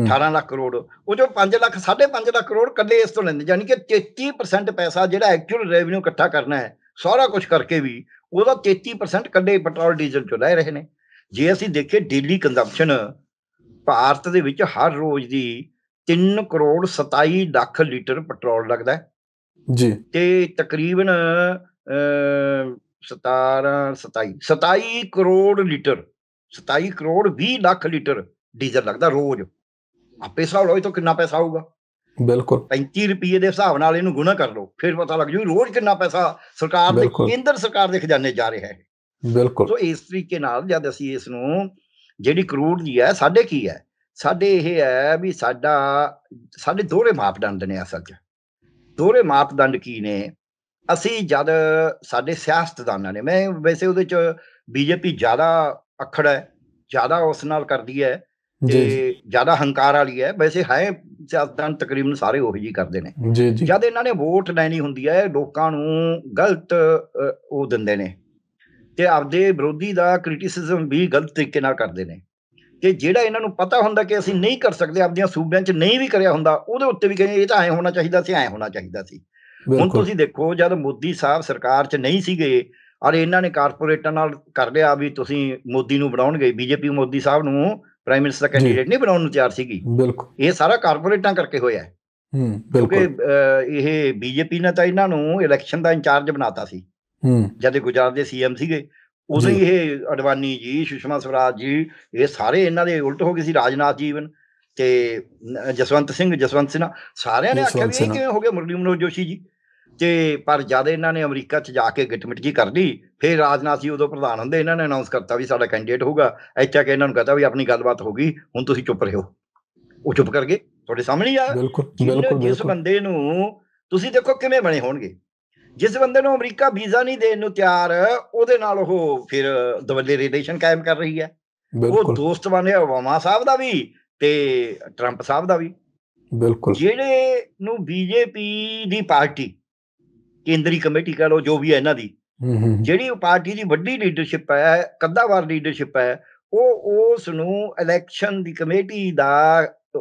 18 ਲੱਖ ਕਰੋੜ ਉਹ ਜੋ 5 ਲੱਖ 5.5 ਲੱਖ ਕਰੋੜ ਕੱਲੇ ਇਸ ਤੋਂ ਲੈਂਦੇ ਯਾਨੀ ਕਿ 33% ਪੈਸਾ ਜਿਹੜਾ ਐਕਚੁਅਲ ਰੈਵਨਿਊ ਇਕੱਠਾ ਕਰਨਾ ਹੈ ਸਾਰਾ ਕੁਝ ਕਰਕੇ ਵੀ ਉਹਦਾ 33% ਕੱਲੇ ਪੈਟਰੋਲ ਡੀਜ਼ਲ ਚੋਂ ਲੈ ਰਹੇ ਨੇ ਜੇ ਅਸੀਂ ਦੇਖੇ ਡੇਲੀ ਕੰਜ਼ੰਪਸ਼ਨ ਭਾਰਤ ਦੇ ਵਿੱਚ ਹਰ ਰੋਜ਼ ਦੀ 3 ਕਰੋੜ 27 ਲੱਖ ਲੀਟਰ ਪੈਟਰੋਲ ਲੱਗਦਾ ਹੈ ਜੀ ਤੇ ਤਕਰੀਬਨ 17 27 27 crore litre 27 crore 20 lakh litre diesel ਲੱਗਦਾ ਰੋਜ਼ ਆਪੇ ਹਿਸਾਬ ਲਓ ਇਤੋਂ ਕਿੰਨਾ ਪੈਸਾ ਆਊਗਾ ਬਿਲਕੁਲ 35 ਰੁਪਏ ਦੇ ਹਿਸਾਬ ਨਾਲ ਇਹਨੂੰ ਗੁਣਾ ਕਰ ਲਓ ਫਿਰ ਪਤਾ ਲੱਗ ਜੂ ਰੋਜ਼ ਕਿੰਨਾ ਪੈਸਾ ਸਰਕਾਰ ਦੇ ਕੇਂਦਰ ਸਰਕਾਰ ਦੇ ਖਜ਼ਾਨੇ ਜਾ ਰਿਹਾ ਹੈ ਬਿਲਕੁਲ ਸੋ ਇਸ ਤਰੀਕੇ ਨਾਲ ਜਦ ਅਸੀਂ ਇਸ ਨੂੰ ਜਿਹੜੀ ਕਰੋੜ ਦੀ ਹੈ ਸਾਡੇ ਕੀ ਹੈ ਸਾਡੇ ਇਹ ਹੈ ਵੀ ਸਾਡਾ ਸਾਡੇ ਦੋਹਰੇ ਮਾਪਦੰਡ ਨੇ ਅਸਲ 'ਚ ਦੋਹਰੇ ਮਾਪਦੰਡ ਕੀ ਨੇ ਅਸੀਂ ਜਦ ਸਾਡੇ ਸਿਆਸਤਦਾਨਾਂ ਨੇ ਮੈਂ ਵੈਸੇ ਉਹਦੇ ਚ ਬੀਜੇਪੀ ਜ਼ਿਆਦਾ ਅਖੜ ਹੈ ਜ਼ਿਆਦਾ ਉਸ ਨਾਲ ਕਰਦੀ ਹੈ ਤੇ ਜ਼ਿਆਦਾ ਹੰਕਾਰ ਵਾਲੀ ਹੈ ਵੈਸੇ ਹੈ ਸਿਆਸਤਦਾਨ ਤਕਰੀਬਨ ਸਾਰੇ ਉਹੀ ਜੀ ਕਰਦੇ ਨੇ ਜਦ ਇਹਨਾਂ ਨੇ ਵੋਟ ਲੈਣੀ ਹੁੰਦੀ ਹੈ ਲੋਕਾਂ ਨੂੰ ਗਲਤ ਉਹ ਦਿੰਦੇ ਨੇ ਤੇ ਆਪਦੇ ਵਿਰੋਧੀ ਦਾ ਕ੍ਰਿਟਿਸਿਜ਼ਮ ਵੀ ਗਲਤ ਤਰੀਕੇ ਨਾਲ ਕਰਦੇ ਨੇ ਤੇ ਜਿਹੜਾ ਇਹਨਾਂ ਨੂੰ ਪਤਾ ਹੁੰਦਾ ਕਿ ਅਸੀਂ ਨਹੀਂ ਕਰ ਸਕਦੇ ਆਪਦੀਆਂ ਸੂਬਿਆਂ 'ਚ ਨਹੀਂ ਵੀ ਕਰਿਆ ਹੁੰਦਾ ਉਹਦੇ ਉੱਤੇ ਵੀ ਕਹਿੰਦੇ ਇਹ ਤਾਂ ਐ ਹੋਣਾ ਚਾਹੀਦਾ ਸੀ ਐ ਹੋਣਾ ਚਾਹੀਦਾ ਸੀ ਹੁਣ ਤੁਸੀਂ ਦੇਖੋ ਜਦ ਮੋਦੀ ਸਾਹਿਬ ਸਰਕਾਰ 'ਚ ਨਹੀਂ ਸੀਗੇ ਔਰ ਇਹਨਾਂ ਨੇ ਕਾਰਪੋਰੇਟਾਂ ਨਾਲ ਕਰ ਲਿਆ ਵੀ ਤੁਸੀਂ ਮੋਦੀ ਨੂੰ ਬਣਾਉਣਗੇ ਬੀਜੇਪੀ ਮੋਦੀ ਸਾਹਿਬ ਨੂੰ ਪ੍ਰਾਈਮ ਮਿਨਿਸਟਰ ਕੈਂਡੀਡੇਟ ਨਹੀਂ ਬਣਾਉਣ ਨੂੰ ਤਿਆਰ ਸੀਗੀ ਬਿਲਕੁਲ ਇਹ ਸਾਰਾ ਕਾਰਪੋਰੇਟਾਂ ਕਰਕੇ ਹੋਇਆ ਹੈ ਹੂੰ ਬਿਲਕੁਲ ਕਿਉਂਕਿ ਇਹ ਬੀਜੇਪੀ ਨੇ ਤਾਂ ਇਹਨਾਂ ਨੂੰ ਇਲੈਕਸ਼ਨ ਦਾ ਇੰਚਾਰਜ ਬਣਾਤਾ ਸੀ ਹੂੰ ਜਦ ਗੁਜਰਾਤ ਦੇ ਸੀਐਮ ਸੀਗੇ ਉਦੋਂ ਇਹ ਅਡਵਾਨੀ ਜੀ ਸੁਸ਼ਮਾ ਸਵਰਾਜ ਜੀ ਇਹ ਸਾਰੇ ਇਹਨਾਂ ਦੇ ਉਲਟ ਹੋ ਗਏ ਸੀ ਰਾਜਨਾਥ ਜੀਵਨ ਤੇ ਜਸਵੰਤ ਸਿੰਘ ਜਸਵੰਤ ਸਿੰਘ ਸਾਰਿਆਂ ਨੇ ਆਖਿਆ ਵੀ ਇਹ ਕਿਵੇਂ ਹੋ ਗਿਆ ਮੁਰਲੀ ਮਨੋਜ ਜੋਸ਼ੀ ਜੀ ਤੇ ਪਰ ਜਦ ਇਹਨਾਂ ਨੇ ਅਮਰੀਕਾ 'ਚ ਜਾ ਕੇ ਗਿੱਟਮਿਟਕੀ ਕਰ ਲਈ ਫਿਰ ਰਾਜਨਾਥ ਜੀ ਉਦੋਂ ਪ੍ਰਧਾਨ ਹੁੰਦੇ ਇਹਨਾਂ ਨੇ ਅਨਾਉਂਸ ਕਰਤਾ ਵੀ ਸਾਡਾ ਕੈਂਡੀਡੇਟ ਹੋਊਗਾ ਐਚਾ ਕੇ ਇਹਨਾਂ ਨੂੰ ਕਹਤਾ ਵੀ ਆਪਣੀ ਗੱਲਬਾਤ ਹੋ ਗਈ ਹੁਣ ਤੁਸੀਂ ਚੁੱਪ ਰਹੋ ਉਹ ਚੁੱਪ ਕਰ ਗਏ ਤੁਹਾਡੇ ਸਾਹਮਣੇ ਆ ਬਿਲਕੁਲ ਬਿਲਕੁਲ ਜਿਸ ਬੰਦੇ ਨੂੰ ਤੁਸੀਂ ਦੇਖੋ ਕਿਵੇਂ ਬਣੇ ਹੋਣਗੇ ਜਿਸ ਬੰਦੇ ਨੂੰ ਅਮਰੀਕਾ ਵੀਜ਼ਾ ਨਹੀਂ ਦੇਣ ਨੂੰ ਤਿਆਰ ਉਹਦੇ ਨਾਲ ਉਹ ਫਿਰ ਦਵੱਲੇ ਰਿਲੇਸ਼ਨ ਕਾਇਮ ਕਰ ਰਹੀ ਹੈ ਉਹ ਦੋਸਤ ਬਣਿਆ ਓਬਾਮਾ ਸਾਹਿਬ ਦਾ ਵੀ ਤੇ ਟਰੰਪ ਸਾਹਿਬ ਦਾ ਵੀ ਬਿਲਕੁਲ ਜਿਹੜੇ ਨੂੰ ਬੀਜੇਪੀ ਦੀ ਪਾਰਟੀ ਕੇਂਦਰੀ ਕਮੇਟੀ ਕਹ ਲੋ ਜੋ ਵੀ ਹੈ ਇਹਨਾਂ ਦੀ ਜਿਹੜੀ ਪਾਰਟੀ ਦੀ ਵੱਡੀ ਲੀਡਰਸ਼ਿਪ ਹੈ ਕੱਦਾਵਾਰ ਲੀਡਰਸ਼ਿਪ ਹੈ ਉਹ ਉਸ ਨੂੰ ਇਲੈਕਸ਼ਨ ਦੀ ਕਮੇਟੀ ਦਾ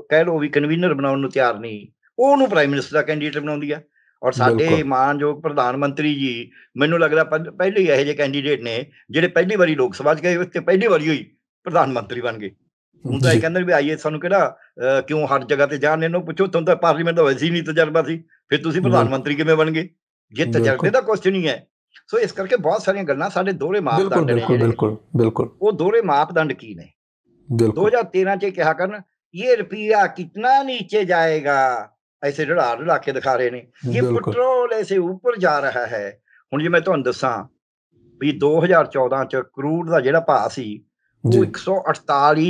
ਕਹ ਲੋ ਵੀ ਕਨਵੀਨਰ ਬਣਾਉਣ ਨੂੰ ਤਿਆਰ ਨਹੀਂ ਉਹ ਨੂੰ ਪ੍ਰਾਈਮ ਮਿਨਿਸਟਰ ਦਾ ਕੈਂਡੀਡੇਟ ਬਣਾਉਂਦੀ ਆ ਔਰ ਸਾਡੇ ਮਾਨਯੋਗ ਪ੍ਰਧਾਨ ਮੰਤਰੀ ਜੀ ਮੈਨੂੰ ਲੱਗਦਾ ਪਹਿਲੇ ਹੀ ਇਹੋ ਜਿਹੇ ਕੈਂਡੀਡੇਟ ਨੇ ਜਿਹੜੇ ਪਹਿਲੀ ਵਾਰੀ ਲੋਕ ਸਭਾ ਚ ਗਏ ਉੱਤੇ ਪਹਿਲੀ ਵਾਰੀ ਹੋਈ ਪ੍ਰਧਾਨ ਮੰਤਰੀ ਬਣ ਗਏ ਹੁਣ ਤਾਂ ਇਹ ਕਹਿੰਦੇ ਵੀ ਆਈਏ ਸਾਨੂੰ ਕਿਹੜਾ ਕਿਉਂ ਹਰ ਜਗ੍ਹਾ ਤੇ ਜਾਣ ਇਹਨੂੰ ਪੁੱਛੋ ਤੁਹਾਨੂੰ ਤਾਂ ਪਾਰਲੀਮੈਂਟ ਦਾ ਵੈਸੀ ਨਹੀਂ ਤਜਰਬਾ ਸੀ ਫਿਰ ਤੁਸੀਂ ਪ੍ਰਧਾਨ ਮੰਤਰੀ ਕਿਵੇਂ ਬਣ ਗਏ ਜਿੱਤ ਜਗਦੇ ਦਾ ਕੁਐਸਚਨ ਹੀ ਹੈ ਸੋ ਇਸ ਕਰਕੇ ਬਹੁਤ ਸਾਰੀਆਂ ਗੱਲਾਂ ਸਾਡੇ ਦੋਹਰੇ ਮਾਪਦੰਡ ਨੇ ਬਿਲਕੁਲ ਬਿਲਕੁਲ ਬਿਲਕੁਲ ਉਹ ਦੋਹਰੇ ਮਾਪਦੰਡ ਕੀ ਨੇ ਬਿਲਕੁਲ 2013 ਚ ਕਿਹਾ ਕਰਨ ਇਹ ਰੁਪਿਆ ਕਿੰਨਾ ਨੀਚੇ ਜਾਏਗਾ ਐਸੇ ਢੜਾ ਲਾ ਕੇ ਦਿਖਾ ਰਹੇ ਨੇ ਇਹ ਪੈਟਰੋਲ ਐਸੇ ਉੱਪਰ ਜਾ ਰਿਹਾ ਹੈ ਹੁਣ ਜੇ ਮੈਂ ਤੁਹਾਨੂੰ ਦੱਸਾਂ ਵੀ 2014 ਚ ਕਰੂਡ ਦਾ ਜਿਹੜਾ ਭਾਅ ਸੀ ਉਹ 148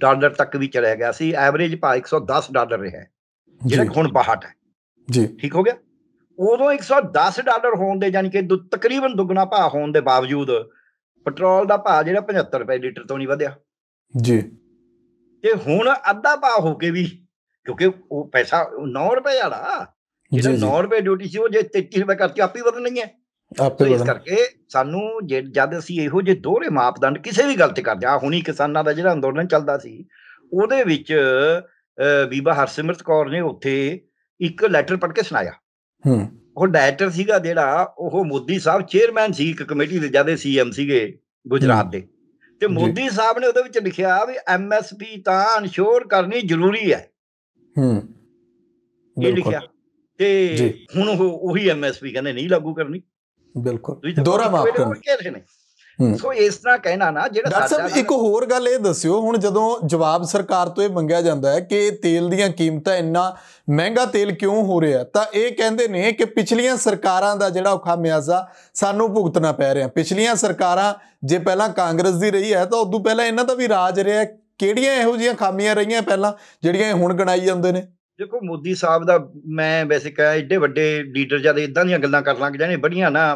ਡਾਲਰ ਤੱਕ ਵੀ ਚਲਾ ਗਿਆ ਸੀ ਐਵਰੇਜ ਭਾਅ 110 ਡਾਲਰ ਰਿਹਾ ਜਿਹੜਾ ਹੁਣ 62 ਹੈ ਜੀ ਠੀਕ ਹੋ ਗਿਆ ਉਦੋਂ 110 ਡਾਲਰ ਹੋਣ ਦੇ ਯਾਨੀ ਕਿ ਤਕਰੀਬਨ ਦੁੱਗਣਾ ਭਾਅ ਹੋਣ ਦੇ ਬਾਵਜੂਦ ਪੈਟਰੋਲ ਦਾ ਭਾਅ ਜਿਹੜਾ 75 ਰੁਪਏ ਲੀਟਰ ਤੋਂ ਨਹੀਂ ਵਧਿਆ ਜੀ ਤੇ ਹੁਣ ਅੱਧਾ ਭਾਅ ਹੋ ਕੇ ਵੀ ਕਿਉਂਕਿ ਉਹ ਪੈਸਾ 9 ਰੁਪਏ ਵਾਲਾ ਜਿਹੜਾ 9 ਰੁਪਏ ਡਿਊਟੀ ਸੀ ਉਹ ਜੇ 33 ਰੁਪਏ ਕਰਤੀ ਆਪੀ ਨਹੀਂ ਹੈ ਆਪੇ ਇਸ ਕਰਕੇ ਸਾਨੂੰ ਜਦ ਅਸੀਂ ਇਹੋ ਜੇ ਦੋਹਰੇ ਮਾਪਦੰਡ ਕਿਸੇ ਵੀ ਗੱਲ ਤੇ ਕਰਦੇ ਆ ਹੁਣੀ ਕਿਸਾਨਾਂ ਦਾ ਜਿਹੜਾ ਅੰਦੋਲਨ ਚੱਲਦਾ ਸੀ ਉਹਦੇ ਵਿੱਚ ਬੀਬਾ ਹਰਸਿਮਰਤ ਕੌਰ ਨੇ ਉੱਥੇ ਇੱਕ ਲੈਟਰ ਪੜ੍ਹ ਕੇ ਸੁਣਾਇਆ ਹੂੰ ਉਹ ਡਾਇਰੈਕਟਰ ਸੀਗਾ ਜਿਹੜਾ ਉਹ ਮੋਦੀ ਸਾਹਿਬ ਚੇਅਰਮੈਨ ਸੀ ਇੱਕ ਕਮੇਟੀ ਦੇ ਜਦੇ ਸੀਐਮ ਸੀਗੇ ਗੁਜਰਾਤ ਦੇ ਤੇ ਮੋਦੀ ਸਾਹਿਬ ਨੇ ਉਹਦੇ ਵਿੱਚ ਲਿਖਿਆ ਵੀ ਐਮਐਸਪੀ ਤਾਂ ਅਨਸ਼ੋਰ ਕਰਨੀ ਜ਼ਰੂਰੀ ਹੈ ਹੂੰ ਇਹ ਲਿਖਿਆ ਤੇ ਹੁਣ ਉਹ ਉਹੀ ਐਮਐਸਪੀ ਕਹਿੰਦੇ ਨਹੀਂ ਲਾਗੂ ਕਰਨੀ ਬਿਲਕੁਲ ਦੋਰਾ ਮਾਫ ਕਰਨਾ ਸੋ ਇਸ ਤਰ੍ਹਾਂ ਕਹਿਣਾ ਨਾ ਜਿਹੜਾ ਸਾਡਾ ਸਾਹਿਬ ਇੱਕ ਹੋਰ ਗੱਲ ਇਹ ਦੱਸਿਓ ਹੁਣ ਜਦੋਂ ਜਵਾਬ ਸਰਕਾਰ ਤੋਂ ਇਹ ਮੰਗਿਆ ਜਾਂਦਾ ਹੈ ਕਿ ਤੇਲ ਦੀਆਂ ਕੀਮਤਾਂ ਇੰਨਾ ਮਹਿੰਗਾ ਤੇਲ ਕਿਉਂ ਹੋ ਰਿਹਾ ਤਾਂ ਇਹ ਕਹਿੰਦੇ ਨੇ ਕਿ ਪਿਛਲੀਆਂ ਸਰਕਾਰਾਂ ਦਾ ਜਿਹੜਾ ਖਾਮਿਆਜ਼ਾ ਸਾਨੂੰ ਭੁਗਤਣਾ ਪੈ ਰਿਹਾ ਪਿਛਲੀਆਂ ਸਰਕਾਰਾਂ ਜੇ ਪਹਿਲਾਂ ਕਾਂਗਰਸ ਦੀ ਰਹੀ ਹੈ ਤਾਂ ਉਦੋਂ ਪਹਿਲਾਂ ਇਹਨਾਂ ਦਾ ਵੀ ਰਾਜ ਰਿਹਾ ਕਿਹੜੀਆਂ ਇਹੋ ਜੀਆਂ ਖਾਮੀਆਂ ਰਹੀਆਂ ਪਹਿਲਾਂ ਜਿਹੜੀਆਂ ਹੁਣ ਗਣਾਈ ਜਾਂਦੇ ਨੇ ਦੇਖੋ ਮੋਦੀ ਸਾਹਿਬ ਦਾ ਮੈਂ ਵੈਸੇ ਕਹਾਂ ਐਡੇ ਵੱਡੇ ਲੀਡਰ ਜਦ ਇਦਾਂ ਦੀਆਂ ਗੱਲਾਂ ਕਰਨ ਲੱਗ ਜਾਣੇ ਬੜੀਆਂ ਨਾ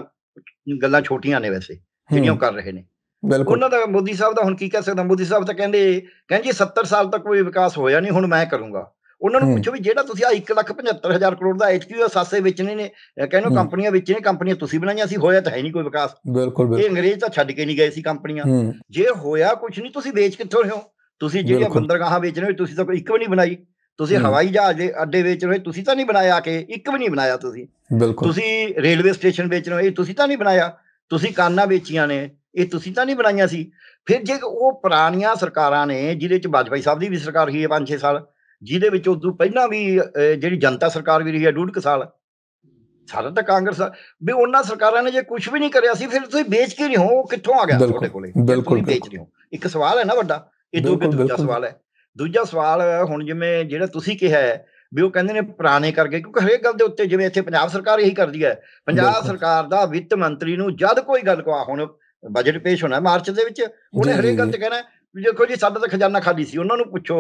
ਗੱਲਾਂ ਛੋਟੀਆਂ ਨੇ ਵੈਸੇ ਜਿਹੜੀਆਂ ਕਰ ਰਹੇ ਨੇ ਬਿਲਕੁਲ ਉਹਨਾਂ ਦਾ ਮੋਦੀ ਸਾਹਿਬ ਦਾ ਹੁਣ ਕੀ ਕਹਿ ਸਕਦਾ ਮੋਦੀ ਸਾਹਿਬ ਤਾਂ ਕਹਿੰਦੇ ਕਹਿੰਦੇ 70 ਸਾਲ ਤੱਕ ਕੋਈ ਵਿਕਾਸ ਹੋਇਆ ਨਹੀਂ ਹੁਣ ਮੈਂ ਕਰੂੰਗਾ ਉਹਨਾਂ ਨੂੰ ਪੁੱਛੋ ਵੀ ਜਿਹੜਾ ਤੁਸੀਂ ਆ 175000 ਕਰੋੜ ਦਾ ਐਚਕਿਊ ਸਾਸੇ ਵਿੱਚ ਨੇ ਕਹਿੰਦੇ ਕੰਪਨੀਆਂ ਨੇ ਕੰਪਨੀਆਂ ਤੁਸੀਂ ਬਣਾਈਆਂ ਸੀ ਹੋਇਆ ਤਾਂ ਹੈ ਨਹੀਂ ਕੋਈ ਵਿਕਾਸ ਬਿਲਕੁਲ ਬਿਲਕੁਲ ਇਹ ਅੰਗਰੇਜ਼ ਤਾਂ ਛੱਡ ਕੇ ਨਹੀਂ ਗਏ ਸੀ ਕੰਪਨੀਆਂ ਜੇ ਹੋਇਆ ਕੁਝ ਨਹੀਂ ਤੁਸੀਂ ਵੇਚ ਕਿੱਥੋਂ ਰਹੇ ਹੋ ਤੁਸੀਂ ਜਿਹੜੀਆਂ ਬੰਦਰਗਾਹਾਂ ਵੇਚ ਰਹੇ ਹੋ ਤੁਸੀਂ ਤਾਂ ਕੋਈ ਇੱਕ ਵੀ ਨਹੀਂ ਬਣਾਈ ਤੁਸੀਂ ਹਵਾਈ ਜਹਾਜ਼ ਦੇ ਅੱਡੇ ਵੇਚ ਰਹੇ ਤੁਸੀਂ ਤਾਂ ਨਹੀਂ ਬਣਾਇਆ ਕਿ ਇੱਕ ਵੀ ਨਹੀਂ ਬਣਾਇਆ ਤੁਸੀਂ ਤੁਸੀਂ ਰੇਲਵੇ ਸਟੇਸ਼ਨ ਵੇਚ ਰਹੇ ਹੋ ਇਹ ਤੁਸੀਂ ਤਾਂ ਨਹੀਂ ਬਣਾਇਆ ਤੁਸੀਂ ਕਾਨਾ ਵੇਚੀਆਂ ਨੇ ਇਹ ਤੁਸੀਂ ਤਾਂ ਨਹੀਂ ਬਣਾਈਆਂ ਸੀ ਫਿਰ ਜੇ ਉਹ ਪੁਰਾਣੀਆਂ ਸਰਕਾਰਾਂ ਨੇ ਜਿਹਦੇ ਵਿੱਚ ਬਾਜਪਾਈ ਸਾਹਿਬ ਦੀ ਵੀ ਸਰਕਾਰ ਰਹੀ ਹੈ 5-6 ਸਾਲ ਜਿਹਦੇ ਵਿੱਚ ਉਸ ਤੋਂ ਪਹਿਲਾਂ ਵੀ ਜਿਹੜੀ ਜਨਤਾ ਸਰਕਾਰ ਵੀ ਰਹੀ ਹੈ ਡੂਢ ਸਾਲ ਸਾਰਾ ਤਾਂ ਕਾਂਗਰਸ ਵੀ ਉਹਨਾਂ ਸਰਕਾਰਾਂ ਨੇ ਜੇ ਕੁਝ ਵੀ ਨਹੀਂ ਕਰਿਆ ਸੀ ਫਿਰ ਤੁਸੀਂ ਵੇਚ ਕੇ ਨਹੀਂ ਹੋ ਕਿੱਥੋਂ ਆ ਗਿਆ ਤੁਹਾਡੇ ਕੋਲੇ ਬਿਲਕੁਲ ਵੇਚ ਰਹੇ ਹੋ ਇੱਕ ਸਵਾਲ ਹੈ ਨਾ ਵੱਡਾ ਇਹ ਦੋ ਦੂਜਾ ਸਵਾਲ ਹੈ ਦੂਜਾ ਸਵਾਲ ਹੁਣ ਜਿਵੇਂ ਜਿਹੜਾ ਤੁਸੀਂ ਕਿਹਾ ਹੈ ਵੀ ਉਹ ਕਹਿੰਦੇ ਨੇ ਪੁਰਾਣੇ ਕਰਕੇ ਕਿਉਂਕਿ ਹਰੇਕ ਗੱਲ ਦੇ ਉੱਤੇ ਜਿਵੇਂ ਇੱਥੇ ਪੰਜਾਬ ਸਰਕਾਰ ਇਹੀ ਕਰਦੀ ਹੈ ਪੰਜਾਬ ਸਰਕਾਰ ਦਾ ਵਿੱਤ ਮੰਤਰੀ ਨੂੰ ਜਦ ਕੋਈ ਗੱਲ ਕੋ ਹੁਣ ਬਜਟ ਪੇਸ਼ ਹੋਣਾ ਮਾਰਚ ਦੇ ਵਿੱਚ ਉਹਨੇ ਹਰੇਕ ਗੱਲ ਤੇ ਕਹਿਣਾ ਵੀ ਦੇਖੋ ਜੀ ਸਾਡਾ ਤਾਂ ਖਜ਼ਾਨਾ ਖਾਲੀ ਸੀ ਉਹਨਾਂ ਨੂੰ ਪੁੱਛੋ